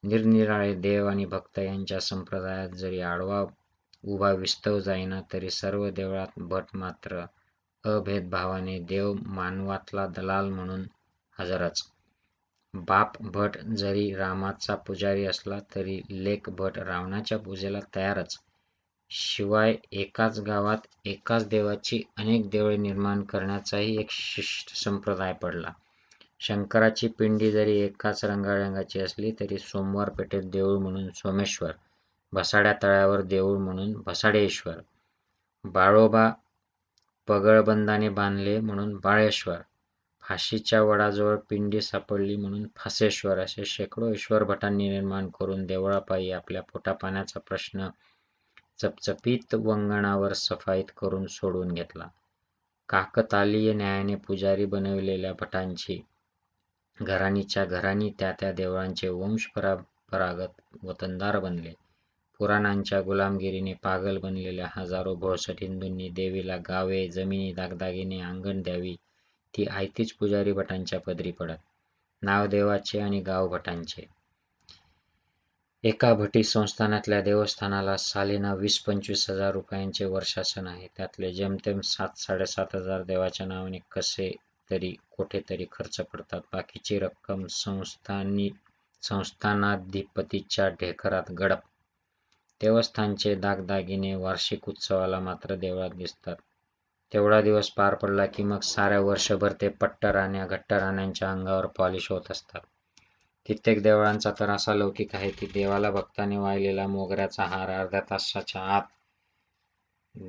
Speaker 1: निरनिराळे देव आणि भक्त यांच्या संप्रदायात जरी आडवा उभा विस्तव जाईना तरी सर्व देवळात भट मात्र अभेदभावाने देव मानवातला दलाल म्हणून हजरच. बाप भट जरी रामाचा पुजारी असला तरी लेख भट रावणाच्या पूजेला तयारच. शिवाय एकाच गावात एकाच देवाची अनेक देवळे निर्माण करण्याचाही एक शिष्ट संप्रदाय पडला. शंकराची पिंडी जरी एकाच रंगारंगाची असली तरी सोमवार पेठेत देऊळ म्हणून सोमेश्वर भसाड्या तळ्यावर देऊळ म्हणून भसाडेश्वर बाळोबा पगळबंदाने बांधले म्हणून बाळेश्वर फाशीच्या वडाजवळ पिंडी सापडली म्हणून फासेश्वर असे शेकडो ईश्वर भटांनी निर्माण करून देवळापायी आपल्या पोटापाण्याचा प्रश्न चपचपीत वंगणावर सफाईत करून सोडून घेतला काकतालीय न्यायाने पुजारी बनविलेल्या भटांची घराणीच्या घराणी त्या त्या देवळांचे वंशपरंपरागत वतनदार बनले. पुराणांच्या गुलामगिरीने पागल बनलेल्या हजारो भोळसट हिंदूंनी देवीला गावे, जमिनी, दागदागिने, अंगण द्यावी ती आयतीच पुजारी भटांच्या पदरी पडत. नाव देवाचे आणि गाव भटांचे. एका भटी संस्थानातल्या देवस्थानाला सालीना वीस पंचवीस हजार रुपयांचे वर्षासन आहे. त्यातले जमतेम सात साडेसात हजार देवाच्या नावाने कसे तरी कुठेतरी खर्च पडतात बाकीची रक्कम संस्थानी संस्थानाधिपतीच्या ढेकरात गडप देवस्थानचे दागदागिने वार्षिक उत्सवाला मात्र देवळात दिसतात तेवढा दिवस पार पडला की मग साऱ्या वर्षभर ते पट्टराण्या राण्यांच्या अंगावर पॉलिश होत असतात कित्येक देवळांचा तर असा लौकिक आहे की देवाला भक्ताने वाहिलेला मोगऱ्याचा हार अर्ध्या तासाच्या आत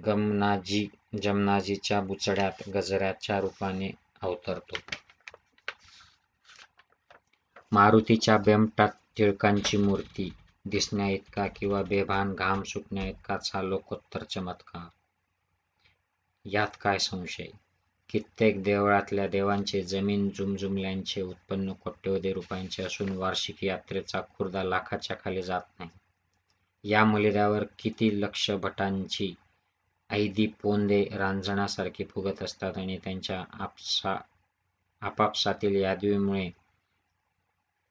Speaker 1: गमनाजी जमनाजीच्या बुचड्यात गजऱ्याच्या रूपाने अवतरतो मारुतीच्या बेमटात टिळकांची मूर्ती दिसण्याइतका किंवा बेभान घाम इतकाच हा लोकोत्तर चमत्कार यात काय संशय कित्येक देवळातल्या देवांचे जमीन झुमझुमल्यांचे उत्पन्न कोट्यवधी रुपयांचे असून वार्षिक यात्रेचा खुर्दा लाखाच्या खाली जात नाही या मलिदावर किती लक्ष भटांची ऐदी पोंदे रांजणासारखे फुगत असतात आणि त्यांच्या आपसा आपापसातील यादवीमुळे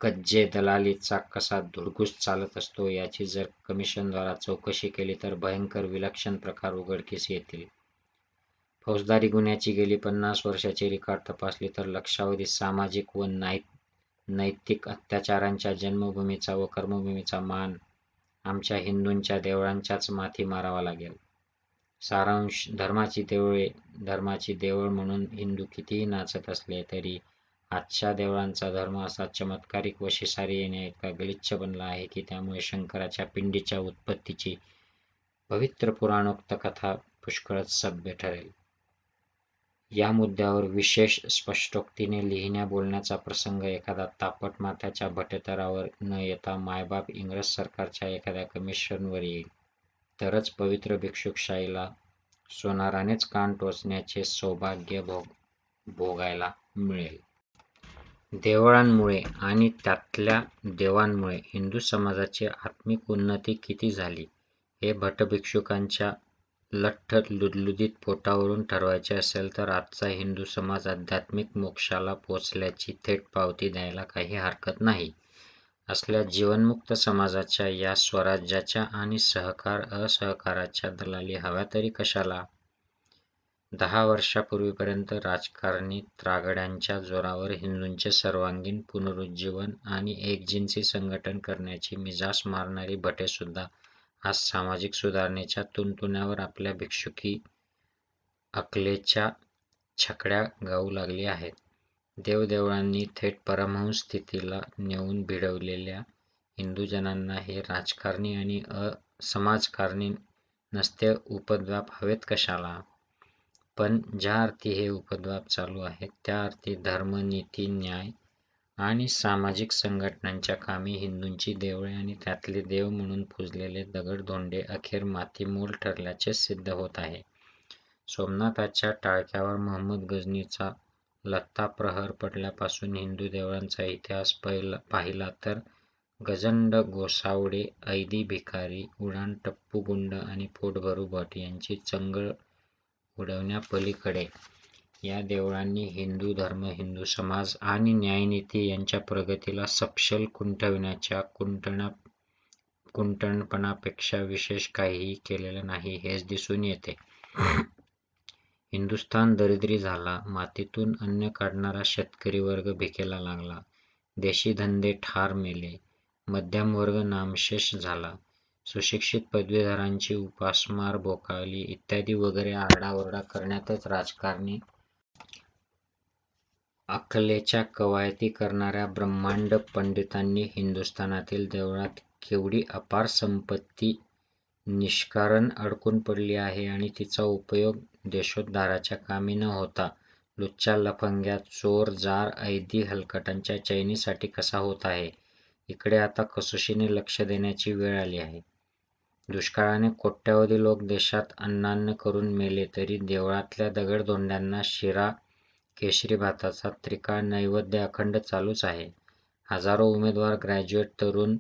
Speaker 1: कज्जे दलालीचा कसा धुडगूस चालत असतो याची जर कमिशनद्वारा चौकशी केली तर भयंकर विलक्षण प्रकार उघडकीस येतील फौजदारी गुन्ह्याची गेली पन्नास वर्षाची रिकॉर्ड तपासली तर लक्षावधी सामाजिक व नाही नैतिक अत्याचारांच्या जन्मभूमीचा व कर्मभूमीचा मान आमच्या हिंदूंच्या देवळांच्याच माथी मारावा लागेल सारांश धर्माची देवळे धर्माची देवळ म्हणून हिंदू कितीही नाचत असले तरी आजच्या देवळांचा धर्म असा चमत्कारिक व शिसारी येणे इतका गलिच्छ बनला आहे की त्यामुळे शंकराच्या पिंडीच्या उत्पत्तीची पवित्र पुराणोक्त कथा पुष्कळच सभ्य ठरेल या मुद्द्यावर विशेष स्पष्टोक्तीने लिहिण्या बोलण्याचा प्रसंग एखादा तापट माथ्याच्या भटतरावर न येता मायबाप इंग्रज सरकारच्या एखाद्या कमिशनवर येईल तरच पवित्र भिक्षुकशाहीला सोनारानेच कान टोचण्याचे सौभाग्य भोग भोगायला मिळेल देवळांमुळे आणि त्यातल्या देवांमुळे हिंदू समाजाची आत्मिक उन्नती किती झाली हे भटभिक्षुकांच्या लठ्ठ लुदलुदीत पोटावरून ठरवायचे असेल तर आजचा हिंदू समाज आध्यात्मिक मोक्षाला पोचल्याची थेट पावती द्यायला काही हरकत नाही असल्या जीवनमुक्त समाजाच्या या स्वराज्याच्या आणि सहकार असहकाराच्या दलाली हव्या तरी कशाला दहा वर्षापूर्वीपर्यंत राजकारणी त्रागड्यांच्या जोरावर हिंदूंचे सर्वांगीण पुनरुज्जीवन आणि एकजिन्सी संघटन करण्याची मिजास मारणारी भटेसुद्धा आज सामाजिक सुधारणेच्या तुणतुण्यावर आपल्या भिक्षुकी अकलेच्या छकड्या गाऊ लागली आहेत देवदेवळांनी थेट परमहंस स्थितीला नेऊन भिडवलेल्या हिंदूजनांना हे राजकारणी आणि समाजकारणी नसते उपद्व्याप हवेत कशाला? पण ज्या अर्थी हे उपद्वाप चालू आहेत त्या अर्थी धर्म, नीती, न्याय आणि सामाजिक संघटनांच्या कामी हिंदूंची देवळे आणि त्यातले देव म्हणून पूजलेले दगडधोंडे अखेर मातीमोल ठरल्याचे सिद्ध होत आहे. सोमनाथाच्या टाळक्यावर मोहम्मद गजनीचा लत्ता प्रहर पडल्यापासून हिंदू देवळांचा इतिहास पहिला पाहिला तर गजंड गोसावडे, ऐदी भिकारी, उडान टप्पू गुंड आणि पोटभरू भट यांची चंगळ उडवण्यापलीकडे या देवळांनी हिंदू धर्म, हिंदू समाज आणि न्यायनीती यांच्या प्रगतीला सपशेल कुंठविण्याच्या कुंटणपणापेक्षा विशेष काहीही केलेलं नाही हेच दिसून येते. हिंदुस्थान दरिद्री झाला. मातीतून अन्न काढणारा शेतकरी वर्ग भिकेला लागला. देशी धंदे ठार मेले. वर्ग नामशेष झाला. सुशिक्षित पदवीधरांची उपासमार भोगावली इत्यादी वगैरे आरडाओरडा करण्यातच राजकारणी अकलेच्या कवायती करणाऱ्या ब्रह्मांड पंडितांनी हिंदुस्थानातील देवळात केवढी अपार संपत्ती निष्कारण अडकून पडली आहे आणि तिचा उपयोग देशोद्धाराच्या कामी न होता लुच्चा लफंग्या चोर जार ऐदी हलकटांच्या चैनीसाठी कसा होत आहे इकडे आता कसोशीने लक्ष देण्याची वेळ आली आहे दुष्काळाने कोट्यावधी लोक देशात अन्नान्न करून मेले तरी देवळातल्या दगडधोंड्यांना शिरा केशरी भाताचा त्रिकाळ नैवेद्य अखंड चालूच आहे हजारो उमेदवार ग्रॅज्युएट तरुण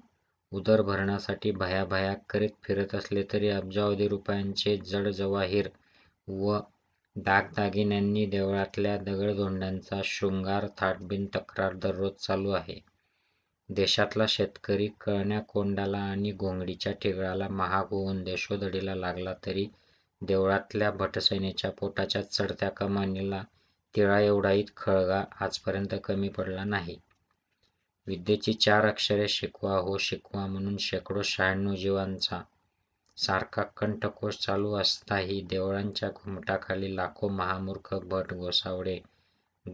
Speaker 1: उदर भरण्यासाठी भयाभया करीत फिरत असले तरी अब्जावधी रुपयांचे जड जवाहीर व दागदागिन्यांनी देवळातल्या दगडधोंड्यांचा शृंगार थाटबीन तक्रार दररोज चालू आहे. देशातला शेतकरी कळण्या कोंडाला आणि घोंगडीच्या ठिगळाला महाग होऊन देशोधडीला लागला तरी देवळातल्या भटसेनेच्या पोटाच्या चढत्या कमानीला एवढाही खळगा आजपर्यंत कमी पडला नाही. विद्येची चार अक्षरे शिकवा हो शिकवा म्हणून शेकडो शहाण्णव जीवांचा सारखा कंठकोष चालू असताही देवळांच्या घुमटाखाली लाखो महामूर्ख भट गोसावडे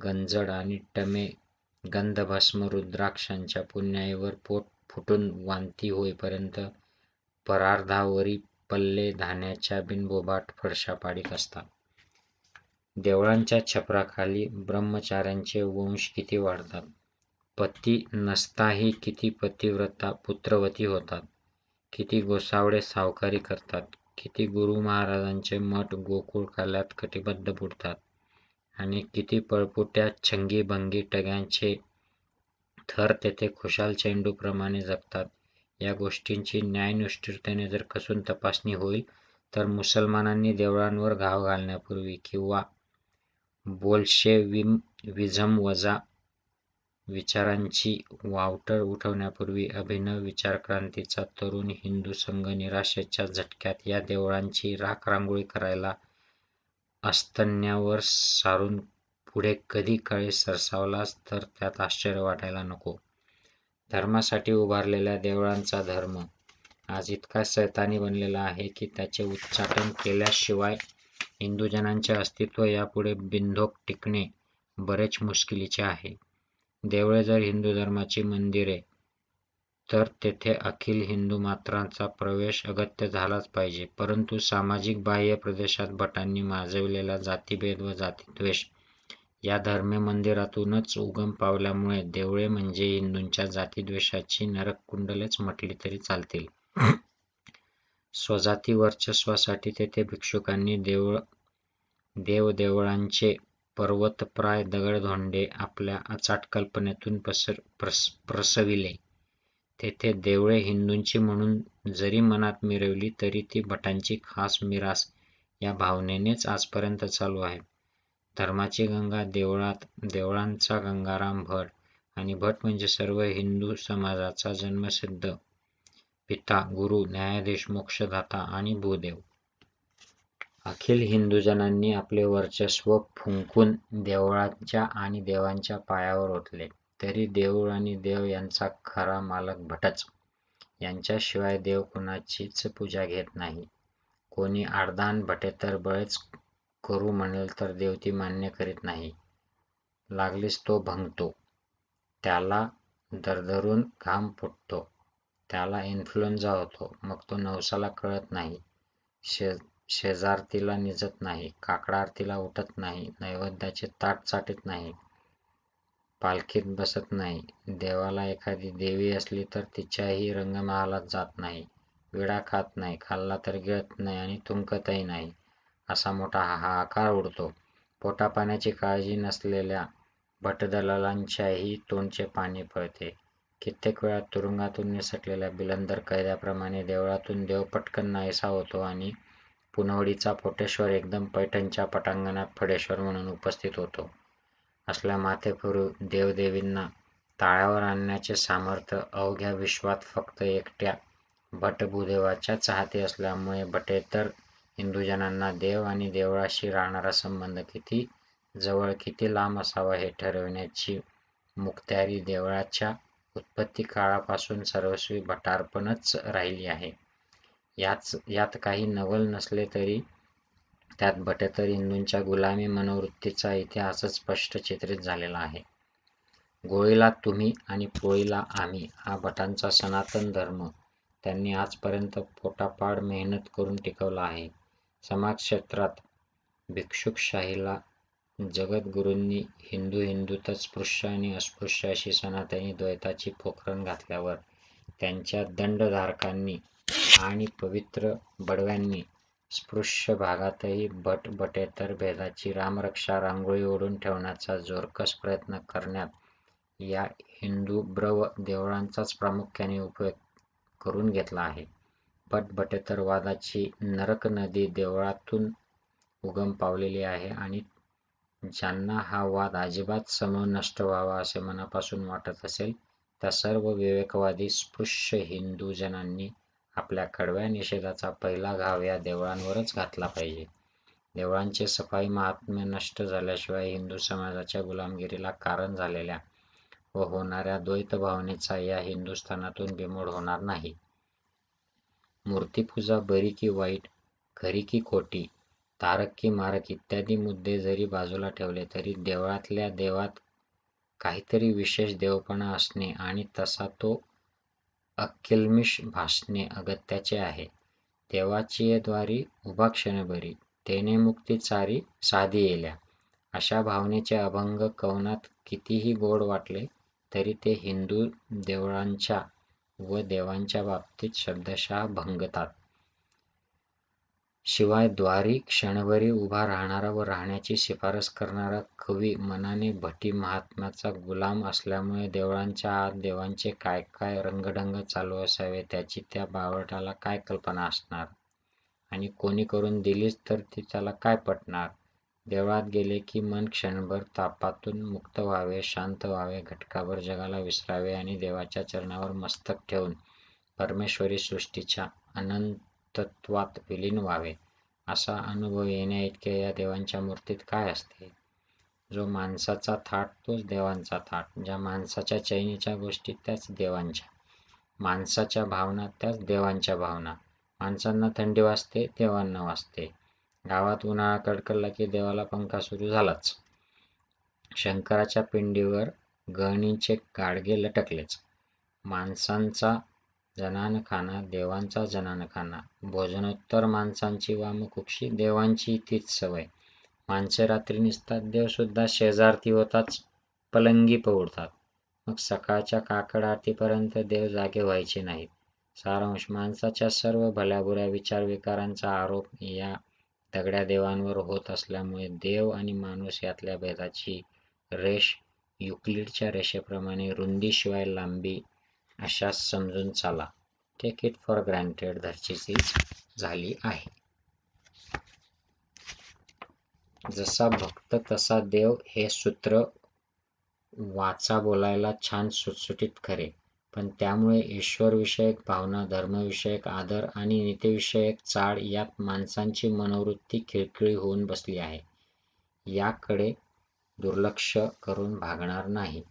Speaker 1: गंजड आणि टमे गंधभस्म रुद्राक्षांच्या पुण्याईवर पोट फुटून वांती होईपर्यंत परार्धावरी पल्ले धान्याच्या बिनबोबाट फडशा पाडीत असतात देवळांच्या छपराखाली ब्रह्मचाऱ्यांचे वंश किती वाढतात पती नसताही किती पतिव्रता पुत्रवती होतात किती गोसावडे सावकारी करतात, किती गुरु महाराजांचे मठ गोकुळ काल्यात कटिबद्ध बुडतात आणि किती पळपुट्या छंगीभंगी टग्यांचे थर तेथे खुशाल चेंडूप्रमाणे जगतात या गोष्टींची न्यायनुष्ठिरतेने जर कसून तपासणी होईल तर मुसलमानांनी देवळांवर घाव घालण्यापूर्वी किंवा विझम वजा विचारांची वावटळ उठवण्यापूर्वी अभिनव विचारक्रांतीचा तरुण हिंदू संघ निराशेच्या झटक्यात या देवळांची राख रांगोळी करायला अस्तन्यावर सारून पुढे कधी काळी सरसावलास तर त्यात आश्चर्य वाटायला नको. धर्मासाठी उभारलेल्या देवळांचा धर्म आज इतका सैतानी बनलेला आहे की त्याचे उच्चाटन केल्याशिवाय हिंदूजनांचे अस्तित्व यापुढे बिनधोक टिकणे बरेच मुश्किलीचे आहे. देवळे जर हिंदू धर्माची मंदिरे तर तेथे अखिल हिंदू मात्रांचा प्रवेश अगत्य झालाच पाहिजे. परंतु सामाजिक-बाह्य प्रदेशात भटांनी माजवलेला जातीभेद व जातीद्वेष या धर्मे मंदिरातूनच उगम पावल्यामुळे देवळे म्हणजे हिंदूंच्या जातीद्वेषाची नरककुंडलेच म्हटली तरी चालतील. स्वजाती वर्चस्वासाठी तेथे भिक्षुकांनी देवदेवळांचे पर्वतप्राय दगडधोंडे आपल्या अचाट कल्पनेतून पसर प्रस प्रसविले. तेथे देवळे हिंदूंची म्हणून जरी मनात मिरवली तरी ती भटांची खास मिरास या भावनेनेच आजपर्यंत चालू आहे. धर्माची गंगा देवळात देवळांचा गंगाराम भट आणि भट म्हणजे सर्व हिंदू समाजाचा जन्मसिद्ध पिता, गुरु, न्यायाधीश, मोक्षदाता आणि भूदेव. अखिल हिंदू आपले वर्चस्व फुंकून देवळांच्या आणि देवांच्या पायावर ओतले. तरी देऊळ आणि देव यांचा खरा मालक भटच. यांच्याशिवाय देव कुणाचीच पूजा घेत नाही. कोणी भटे तर बळेच करू म्हणेल तर देव ती मान्य करीत नाही. लागलीच तो भंगतो. त्याला दरदरून घाम फुटतो. त्याला इन्फ्लुएंझा होतो. मग तो नवसाला कळत नाही. शे शेजारतीला निजत नाही काकडा आरतीला उठत नाही नैवेद्याचे ताट चाटत नाही पालखीत बसत नाही देवाला एखादी देवी असली तर तिच्याही रंगमहालात जात नाही विडा खात नाही खाल्ला तर गिळत नाही आणि तुमकतही नाही असा मोठा हाहाकार उडतो पोटापाण्याची काळजी नसलेल्या भटदलालांच्याही तोंडचे पाणी पळते कित्येक वेळा तुरुंगातून निसटलेल्या बिलंदर कैद्याप्रमाणे देवळातून देव पटकन नाहीसा होतो आणि पुनवडीचा पोटेश्वर एकदम पैठणच्या पटांगणात फडेश्वर म्हणून उपस्थित होतो असल्या माथेपुरू देवदेवींना ताळ्यावर आणण्याचे सामर्थ्य अवघ्या विश्वात फक्त एकट्या भटभूदेवाच्या चाहते असल्यामुळे भटेतर हिंदूजनांना देव आणि देवळाशी राहणारा संबंध किती जवळ किती लांब असावा हे ठरविण्याची मुक्त्यारी देवळाच्या उत्पत्ती काळापासून सर्वस्वी भटारपणच राहिली आहे याच यात काही नवल नसले तरी त्यात भटतर हिंदूंच्या गुलामी मनोवृत्तीचा इतिहासच स्पष्ट चित्रित झालेला आहे गोळीला तुम्ही आणि पोळीला आम्ही हा भटांचा सनातन धर्म त्यांनी आजपर्यंत पोटापाड मेहनत करून टिकवला आहे समाजक्षेत्रात भिक्षुकशाहीला जगद्गुरूंनी हिंदू हिंदूतच स्पृश्य आणि अस्पृश्य अशी सनातनी द्वैताची पोखरण घातल्यावर त्यांच्या दंडधारकांनी आणि पवित्र बडव्यांनी स्पृश्य भागातही भटेतर भेदाची रामरक्षा रांगोळी ओढून ठेवण्याचा जोरकस प्रयत्न करण्यात या हिंदू ब्रव देवळांचाच प्रामुख्याने उपयोग करून घेतला आहे. वादाची नरक नदी देवळातून उगम पावलेली आहे आणि ज्यांना हा वाद अजिबात सम नष्ट व्हावा असे मनापासून वाटत असेल, त्या सर्व विवेकवादी स्पृश्य हिंदूजनांनी आपल्या कडव्या निषेधाचा पहिला घाव या देवळांवरच घातला पाहिजे देवळांचे सफाई महात्म्य नष्ट झाल्याशिवाय हिंदू समाजाच्या गुलामगिरीला कारण झालेल्या व होणाऱ्या द्वैत भावनेचा या हिंदुस्थानातून बिमोड होणार नाही मूर्तीपूजा बरी की वाईट खरी की खोटी तारक की मारक इत्यादी मुद्दे जरी बाजूला ठेवले तरी देवळातल्या देवात काहीतरी विशेष देवपणा असणे आणि तसा तो अखिलमिश भासणे अगत्याचे आहे देवाची द्वारी उभा क्षणभरी तेने मुक्ती चारी साधी येल्या अशा भावनेचे अभंग कवनात कितीही गोड वाटले तरी ते हिंदू देवळांच्या व देवांच्या बाबतीत शब्दशः भंगतात शिवाय द्वारी क्षणभरी उभा राहणारा व राहण्याची शिफारस करणारा कवी मनाने भटी महात्म्याचा गुलाम असल्यामुळे देवळांच्या आत देवांचे काय काय रंगढंग चालू असावे त्याची त्या बावटाला काय कल्पना असणार आणि कोणी करून दिलीच तर ती त्याला काय पटणार देवळात गेले की मन क्षणभर तापातून मुक्त व्हावे शांत व्हावे घटकाभर जगाला विसरावे आणि देवाच्या चरणावर मस्तक ठेवून परमेश्वरी सृष्टीच्या अनंत तत्वात विलीन व्हावे असा अनुभव येण्याइतके या देवांच्या मूर्तीत काय असते जो माणसाचा थाट तोच देवांचा थाट ज्या माणसाच्या चैनीच्या गोष्टी त्याच देवांच्या माणसाच्या भावना त्याच देवांच्या भावना माणसांना थंडी वाजते देवांना वाजते गावात उन्हाळा कडकडला की देवाला पंखा सुरू झालाच शंकराच्या पिंडीवर गणीचे गाडगे लटकलेच माणसांचा जनानखाना देवांचा जनानखाना भोजनोत्तर माणसांची वामकुक्षी देवांची तीच सवय माणसे रात्री निसतात देवसुद्धा शेजारती होताच पलंगी पवडतात मग सकाळच्या काकड आरतीपर्यंत देव जागे व्हायचे नाहीत सारांश माणसाच्या सर्व भल्याबुऱ्या विकारांचा आरोप या दगड्या देवांवर होत असल्यामुळे देव आणि माणूस यातल्या भेदाची रेष युक्लिडच्या रेषेप्रमाणे रुंदीशिवाय लांबी अशा समजून चाला टेक इट फॉर ग्रँटेड धरचीची झाली आहे जसा भक्त तसा देव हे सूत्र वाचा बोलायला छान सुटसुटीत खरे पण त्यामुळे ईश्वरविषयक भावना धर्मविषयक आदर आणि नीतीविषयक चाळ यात माणसांची मनोवृत्ती खिळखिळी होऊन बसली आहे याकडे दुर्लक्ष करून भागणार नाही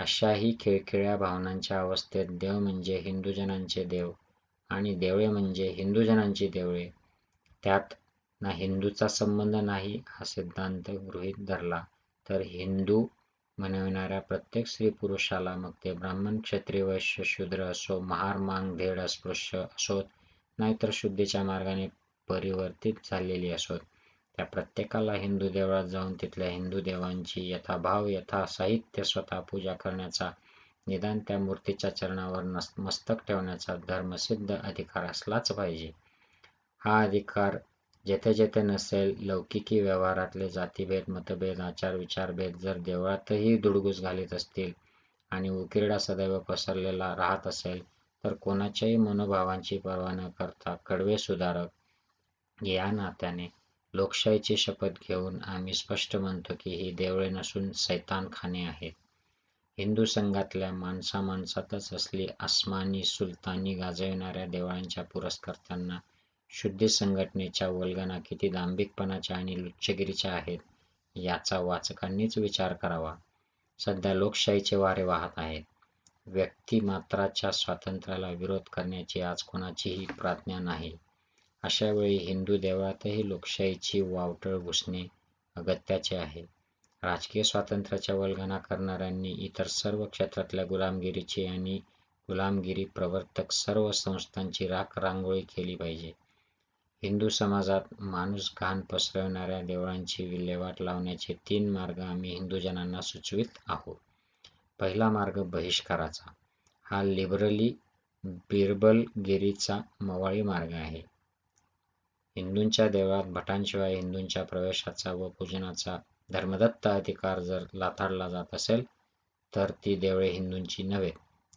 Speaker 1: अशाही खिळखिळ्या भावनांच्या अवस्थेत देव म्हणजे हिंदूजनांचे देव आणि देवळे म्हणजे हिंदूजनांची देवळे त्यात ना हिंदूचा संबंध नाही हा सिद्धांत गृहित धरला तर हिंदू म्हणविणाऱ्या प्रत्येक स्त्री पुरुषाला मग ते ब्राह्मण क्षत्रिय वैश्य शूद्र असो महार मांग धेड अस्पृश्य असोत नाहीतर शुद्धीच्या मार्गाने परिवर्तित झालेली असोत त्या प्रत्येकाला हिंदू देवळात जाऊन तिथल्या हिंदू देवांची यथाभाव यथा साहित्य स्वतः पूजा करण्याचा निदान त्या मूर्तीच्या चरणावर मस्तक ठेवण्याचा धर्मसिद्ध अधिकार असलाच पाहिजे हा अधिकार जेथे जेथे नसेल लौकिकी व्यवहारातले जातीभेद मतभेद आचार विचारभेद जर देवळातही दुडगुस घालीत असतील आणि उकिरडा सदैव पसरलेला राहत असेल तर कोणाच्याही मनोभावांची पर्वा न करता कडवे सुधारक या नात्याने लोकशाहीची शपथ घेऊन आम्ही स्पष्ट म्हणतो की ही देवळे नसून सैतान सैतानखाने आहेत. हिंदू संघातल्या माणसा माणसातच असली अस्मानी सुलतानी गाजविणाऱ्या देवळांच्या पुरस्कर्त्यांना शुद्धी संघटनेच्या वल्गना किती दांभिकपणाच्या आणि लुच्छगिरीच्या आहेत याचा वाचकांनीच विचार करावा. सध्या लोकशाहीचे वारे वाहत आहेत. व्यक्तिमात्राच्या स्वातंत्र्याला विरोध करण्याची आज कोणाचीही प्रार्थना नाही. अशावेळी हिंदू देवळातही लोकशाहीची वावटळ घुसणे अगत्याचे आहे राजकीय स्वातंत्र्याच्या वल्गना करणाऱ्यांनी इतर सर्व क्षेत्रातल्या गुलामगिरीची आणि गुलामगिरी प्रवर्तक सर्व संस्थांची राख रांगोळी केली पाहिजे हिंदू समाजात माणूस घाण पसरवणाऱ्या देवळांची विल्हेवाट लावण्याचे तीन मार्ग आम्ही हिंदूजनांना सुचवीत आहोत पहिला मार्ग बहिष्काराचा हा लिबरली बिरबलगिरीचा मवाळी मार्ग आहे हिंदूंच्या देवळात भटांशिवाय हिंदूंच्या प्रवेशाचा व पूजनाचा धर्मदत्त अधिकार जर लाथाडला जात असेल तर ती देवळे हिंदूंची नव्हे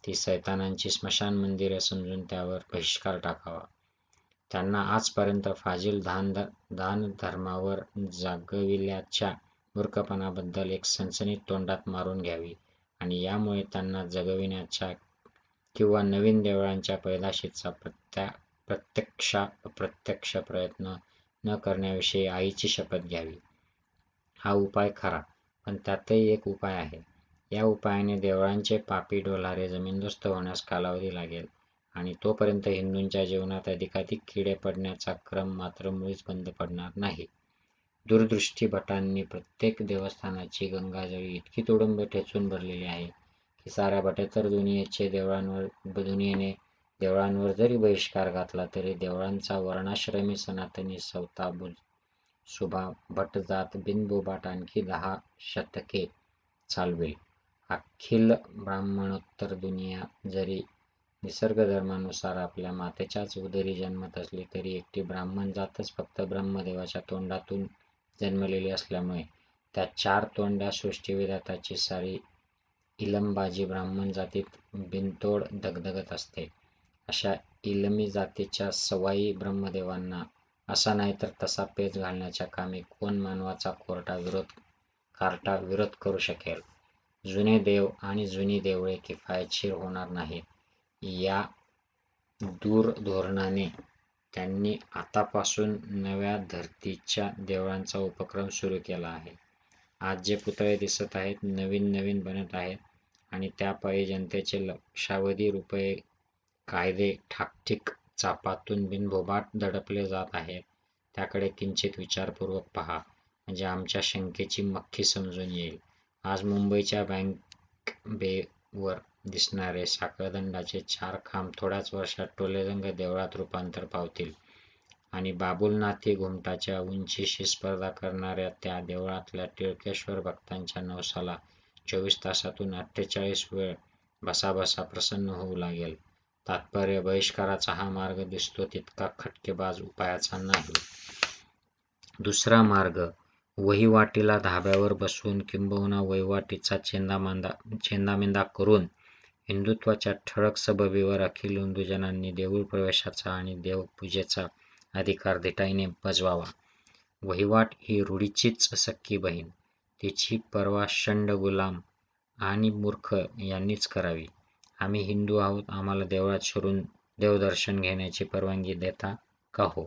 Speaker 1: ती सैतानांची स्मशान मंदिरे समजून त्यावर बहिष्कार टाकावा त्यांना आजपर्यंत फाजील धान दान धर्मावर जागविल्याच्या मूर्खपणाबद्दल एक सनसनीत तोंडात मारून घ्यावी आणि यामुळे त्यांना जगविण्याच्या किंवा नवीन देवळांच्या पैदाशीचा प्रत्या प्रत्यक्ष अप्रत्यक्ष प्रयत्न न करण्याविषयी आईची शपथ घ्यावी हा उपाय खरा पण त्यातही एक उपाय आहे या उपायाने देवळांचे पापी डोलारे जमीनदोस्त होण्यास कालावधी लागेल आणि तोपर्यंत हिंदूंच्या जीवनात अधिकाधिक किडे पडण्याचा क्रम मात्र मुळीच बंद पडणार नाही दूरदृष्टी भटांनी प्रत्येक देवस्थानाची गंगाजळी इतकी तुडुंब ठेचून भरलेली आहे की साऱ्या भटेतर दुनियेचे देवळांवर दुनियेने देवळांवर जरी बहिष्कार घातला तरी देवळांचा वर्णाश्रमी सनातनी सौताबुल सुभा भटजात बिनबुबाट आणखी दहा शतके चालवेल अखिल ब्राह्मणोत्तर दुनिया जरी निसर्गधर्मानुसार आपल्या मातेच्याच उदरी जन्मत असली तरी एकटी ब्राह्मण जातच फक्त ब्रह्मदेवाच्या तोंडातून जन्मलेली असल्यामुळे त्या चार तोंड्या सृष्टीविदाताची सारी इलंबाजी ब्राह्मण जातीत बिनतोड दगदगत असते अशा इलमी जातीच्या सवाई ब्रह्मदेवांना असा नाही तर तसा पेच घालण्याच्या कामी कोण मानवाचा कोरटा विरोध कार्टा विरोध करू शकेल जुने देव आणि जुनी देवळे किफायतशीर होणार नाहीत या दूर धोरणाने त्यांनी आतापासून नव्या धर्तीच्या देवळांचा उपक्रम सुरू केला आहे आज जे पुतळे दिसत आहेत नवीन नवीन बनत आहेत आणि त्यापायी जनतेचे लक्षावधी रुपये कायदे ठाकठीक चापातून बिनबोबाट दडपले जात आहेत त्याकडे किंचित विचारपूर्वक पहा म्हणजे आमच्या शंकेची मक्खी समजून येईल. आज मुंबईच्या बँक बेवर दिसणारे साखरदंडाचे चार खांब थोड्याच वर्षात टोलेजंग देवळात रूपांतर पावतील आणि बाबुलनाथी घुमटाच्या उंचीशी स्पर्धा करणाऱ्या त्या देवळातल्या टिळकेश्वर भक्तांच्या नवसाला चोवीस तासातून अठ्ठेचाळीस वेळ बसाबसा प्रसन्न होऊ लागेल. तात्पर्य बहिष्काराचा हा मार्ग दिसतो तितका खटकेबाज उपायाचा नाही दुसरा मार्ग वहिवाटीला धाब्यावर बसवून किंबहुना वहिवाटीचा चेंदामांदा चेंदामेंदा करून हिंदुत्वाच्या ठळक सबबीवर अखिल हिंदुजनांनी देऊळ प्रवेशाचा आणि देवपूजेचा अधिकार देटाईने बजवावा वहिवाट ही रूढीचीच सक्की बहीण तिची परवा शंड गुलाम आणि मूर्ख यांनीच करावी आम्ही हिंदू आहोत आम्हाला देवळात शिरून देवदर्शन घेण्याची परवानगी देता का हो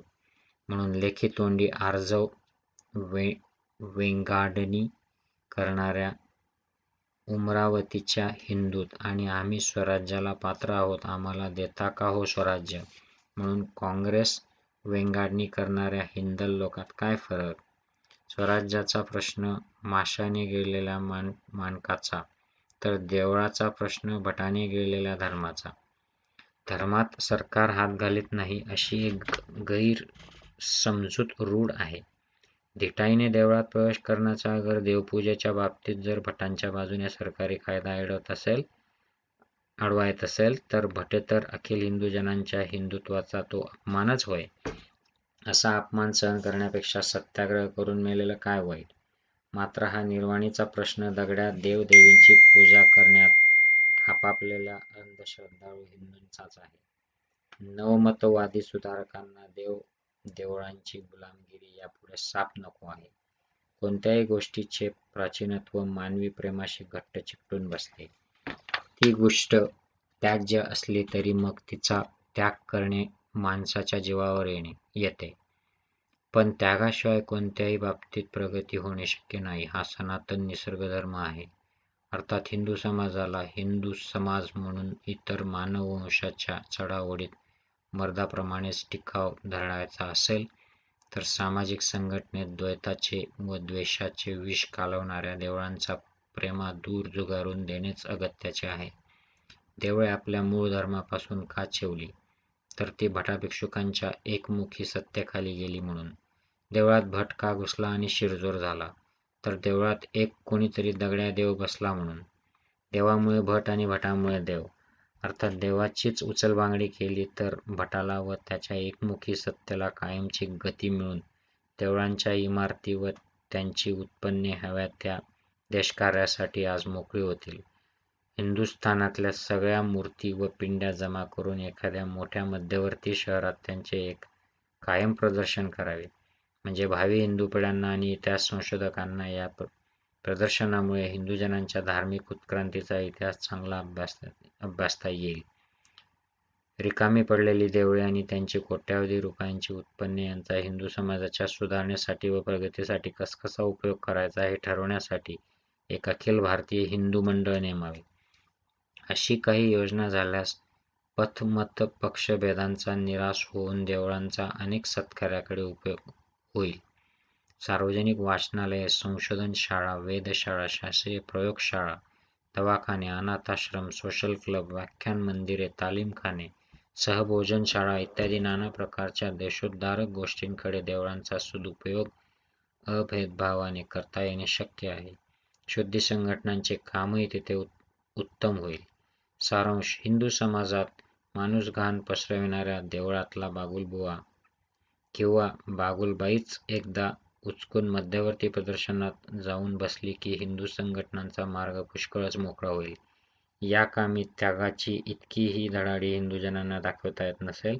Speaker 1: म्हणून लेखी तोंडी आर्जव वेंगाडणी करणाऱ्या उमरावतीच्या हिंदूत आणि आम्ही स्वराज्याला पात्र आहोत आम्हाला देता का हो स्वराज्य म्हणून काँग्रेस वेंगाडणी करणाऱ्या हिंदल लोकात काय फरक स्वराज्याचा प्रश्न माशाने गेलेल्या मान मानकाचा तर देवळाचा प्रश्न भटाने गेलेल्या धर्माचा धर्मात सरकार हात घालत नाही अशी एक समजूत रूढ आहे धिटाईने देवळात प्रवेश करण्याचा अगर देवपूजेच्या बाबतीत जर भटांच्या बाजूने सरकारी कायदा अडवत असेल अडवायत असेल तर भटे तर अखिल हिंदू जनांच्या हिंदुत्वाचा तो अपमानच होय असा अपमान सहन करण्यापेक्षा सत्याग्रह करून मेलेलं काय वाईट मात्र हा निर्वाणीचा प्रश्न दगड्या देवदेवींची पूजा करण्यात आपापलेला अंधश्रद्धाळू हिंदूंचाच आहे. नवमतवादी सुधारकांना देव देवळांची गुलामगिरी यापुढे साफ नको आहे. कोणत्याही गोष्टीचे प्राचीनत्व मानवी प्रेमाशी घट्ट चिकटून बसते. ती गोष्ट त्याज्य असली तरी मग तिचा त्याग करणे माणसाच्या जीवावर येणे येते. पण त्यागाशिवाय कोणत्याही बाबतीत प्रगती होणे शक्य नाही हा सनातन निसर्गधर्म आहे. अर्थात हिंदू समाजाला हिंदू समाज म्हणून इतर मानववंशाच्या चढाओढीत मर्दाप्रमाणेच टिकाव धरायचा असेल तर सामाजिक संघटनेत द्वैताचे व द्वेषाचे विष कालवणाऱ्या देवळांचा प्रेमा दूर जुगारून देणेच अगत्याचे आहे देवळे आपल्या मूळ धर्मापासून का चेवली तर ती भटाभिक्षुकांच्या एकमुखी सत्तेखाली गेली म्हणून देवळात भट का घुसला आणि शिरजोर झाला तर देवळात एक कोणीतरी दगड्या देव बसला म्हणून देवामुळे भट आणि भटामुळे देव अर्थात देवाचीच उचलबांगडी केली तर भटाला व त्याच्या एकमुखी सत्तेला कायमची गती मिळून देवळांच्या इमारती व त्यांची उत्पन्ने हव्या त्या देशकार्यासाठी आज मोकळी होतील हिंदुस्थानातल्या सगळ्या मूर्ती व पिंड्या जमा करून एखाद्या मोठ्या मध्यवर्ती शहरात त्यांचे एक कायम प्रदर्शन करावे म्हणजे भावी हिंदू पिढ्यांना आणि इतिहास संशोधकांना या प्रदर्शनामुळे हिंदूजनांच्या धार्मिक उत्क्रांतीचा इतिहास चांगला अभ्यास अभ्यासता येईल रिकामी पडलेली देवळे आणि त्यांची कोट्यावधी रुपयांची उत्पन्ने यांचा हिंदू समाजाच्या सुधारणेसाठी व प्रगतीसाठी कसा उपयोग करायचा हे ठरवण्यासाठी एक अखिल भारतीय हिंदू मंडळ नेमावे अशी काही योजना झाल्यास पथमत पक्षभेदांचा निराश होऊन देवळांचा अनेक सत्कार्याकडे उपयोग होईल सार्वजनिक वाचनालये संशोधन शाळा वेधशाळा शास्त्रीय प्रयोगशाळा दवाखाने अनाथाश्रम सोशल क्लब व्याख्यान मंदिरे तालीमखाने सहभोजन शाळा इत्यादी नाना प्रकारच्या देशोद्धारक गोष्टींकडे देवळांचा सदुपयोग अभेदभावाने करता येणे शक्य आहे शुद्धी संघटनांचे कामही तिथे उत्तम होईल सारांश हिंदू समाजात माणूस घाण पसरविणाऱ्या देवळातला बागुलबुवा किंवा बागुलबाईच एकदा उचकून मध्यवर्ती प्रदर्शनात जाऊन बसली की हिंदू संघटनांचा मार्ग पुष्कळच मोकळा होईल. या कामी त्यागाची इतकीही धडाडी हिंदुजनांना दाखवता येत नसेल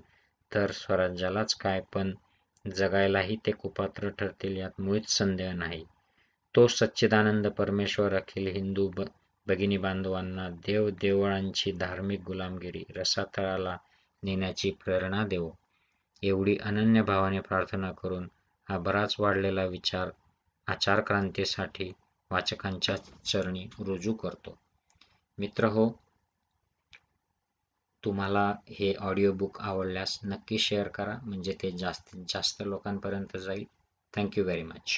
Speaker 1: तर स्वराज्यालाच काय पण जगायलाही ते कुपात्र ठरतील यात मुळीच संदेह नाही. तो सच्चिदानंद परमेश्वर अखिल हिंदू भगिनी बांधवांना देव देवळांची धार्मिक गुलामगिरी रसातळाला नेण्याची प्रेरणा देवो. एवढी अनन्य भावाने प्रार्थना करून हा बराच वाढलेला विचार आचारक्रांतीसाठी वाचकांच्या चरणी रुजू करतो मित्र हो तुम्हाला हे ऑडिओ बुक आवडल्यास नक्की शेअर करा म्हणजे ते जास्तीत जास्त लोकांपर्यंत जाईल थँक्यू व्हेरी मच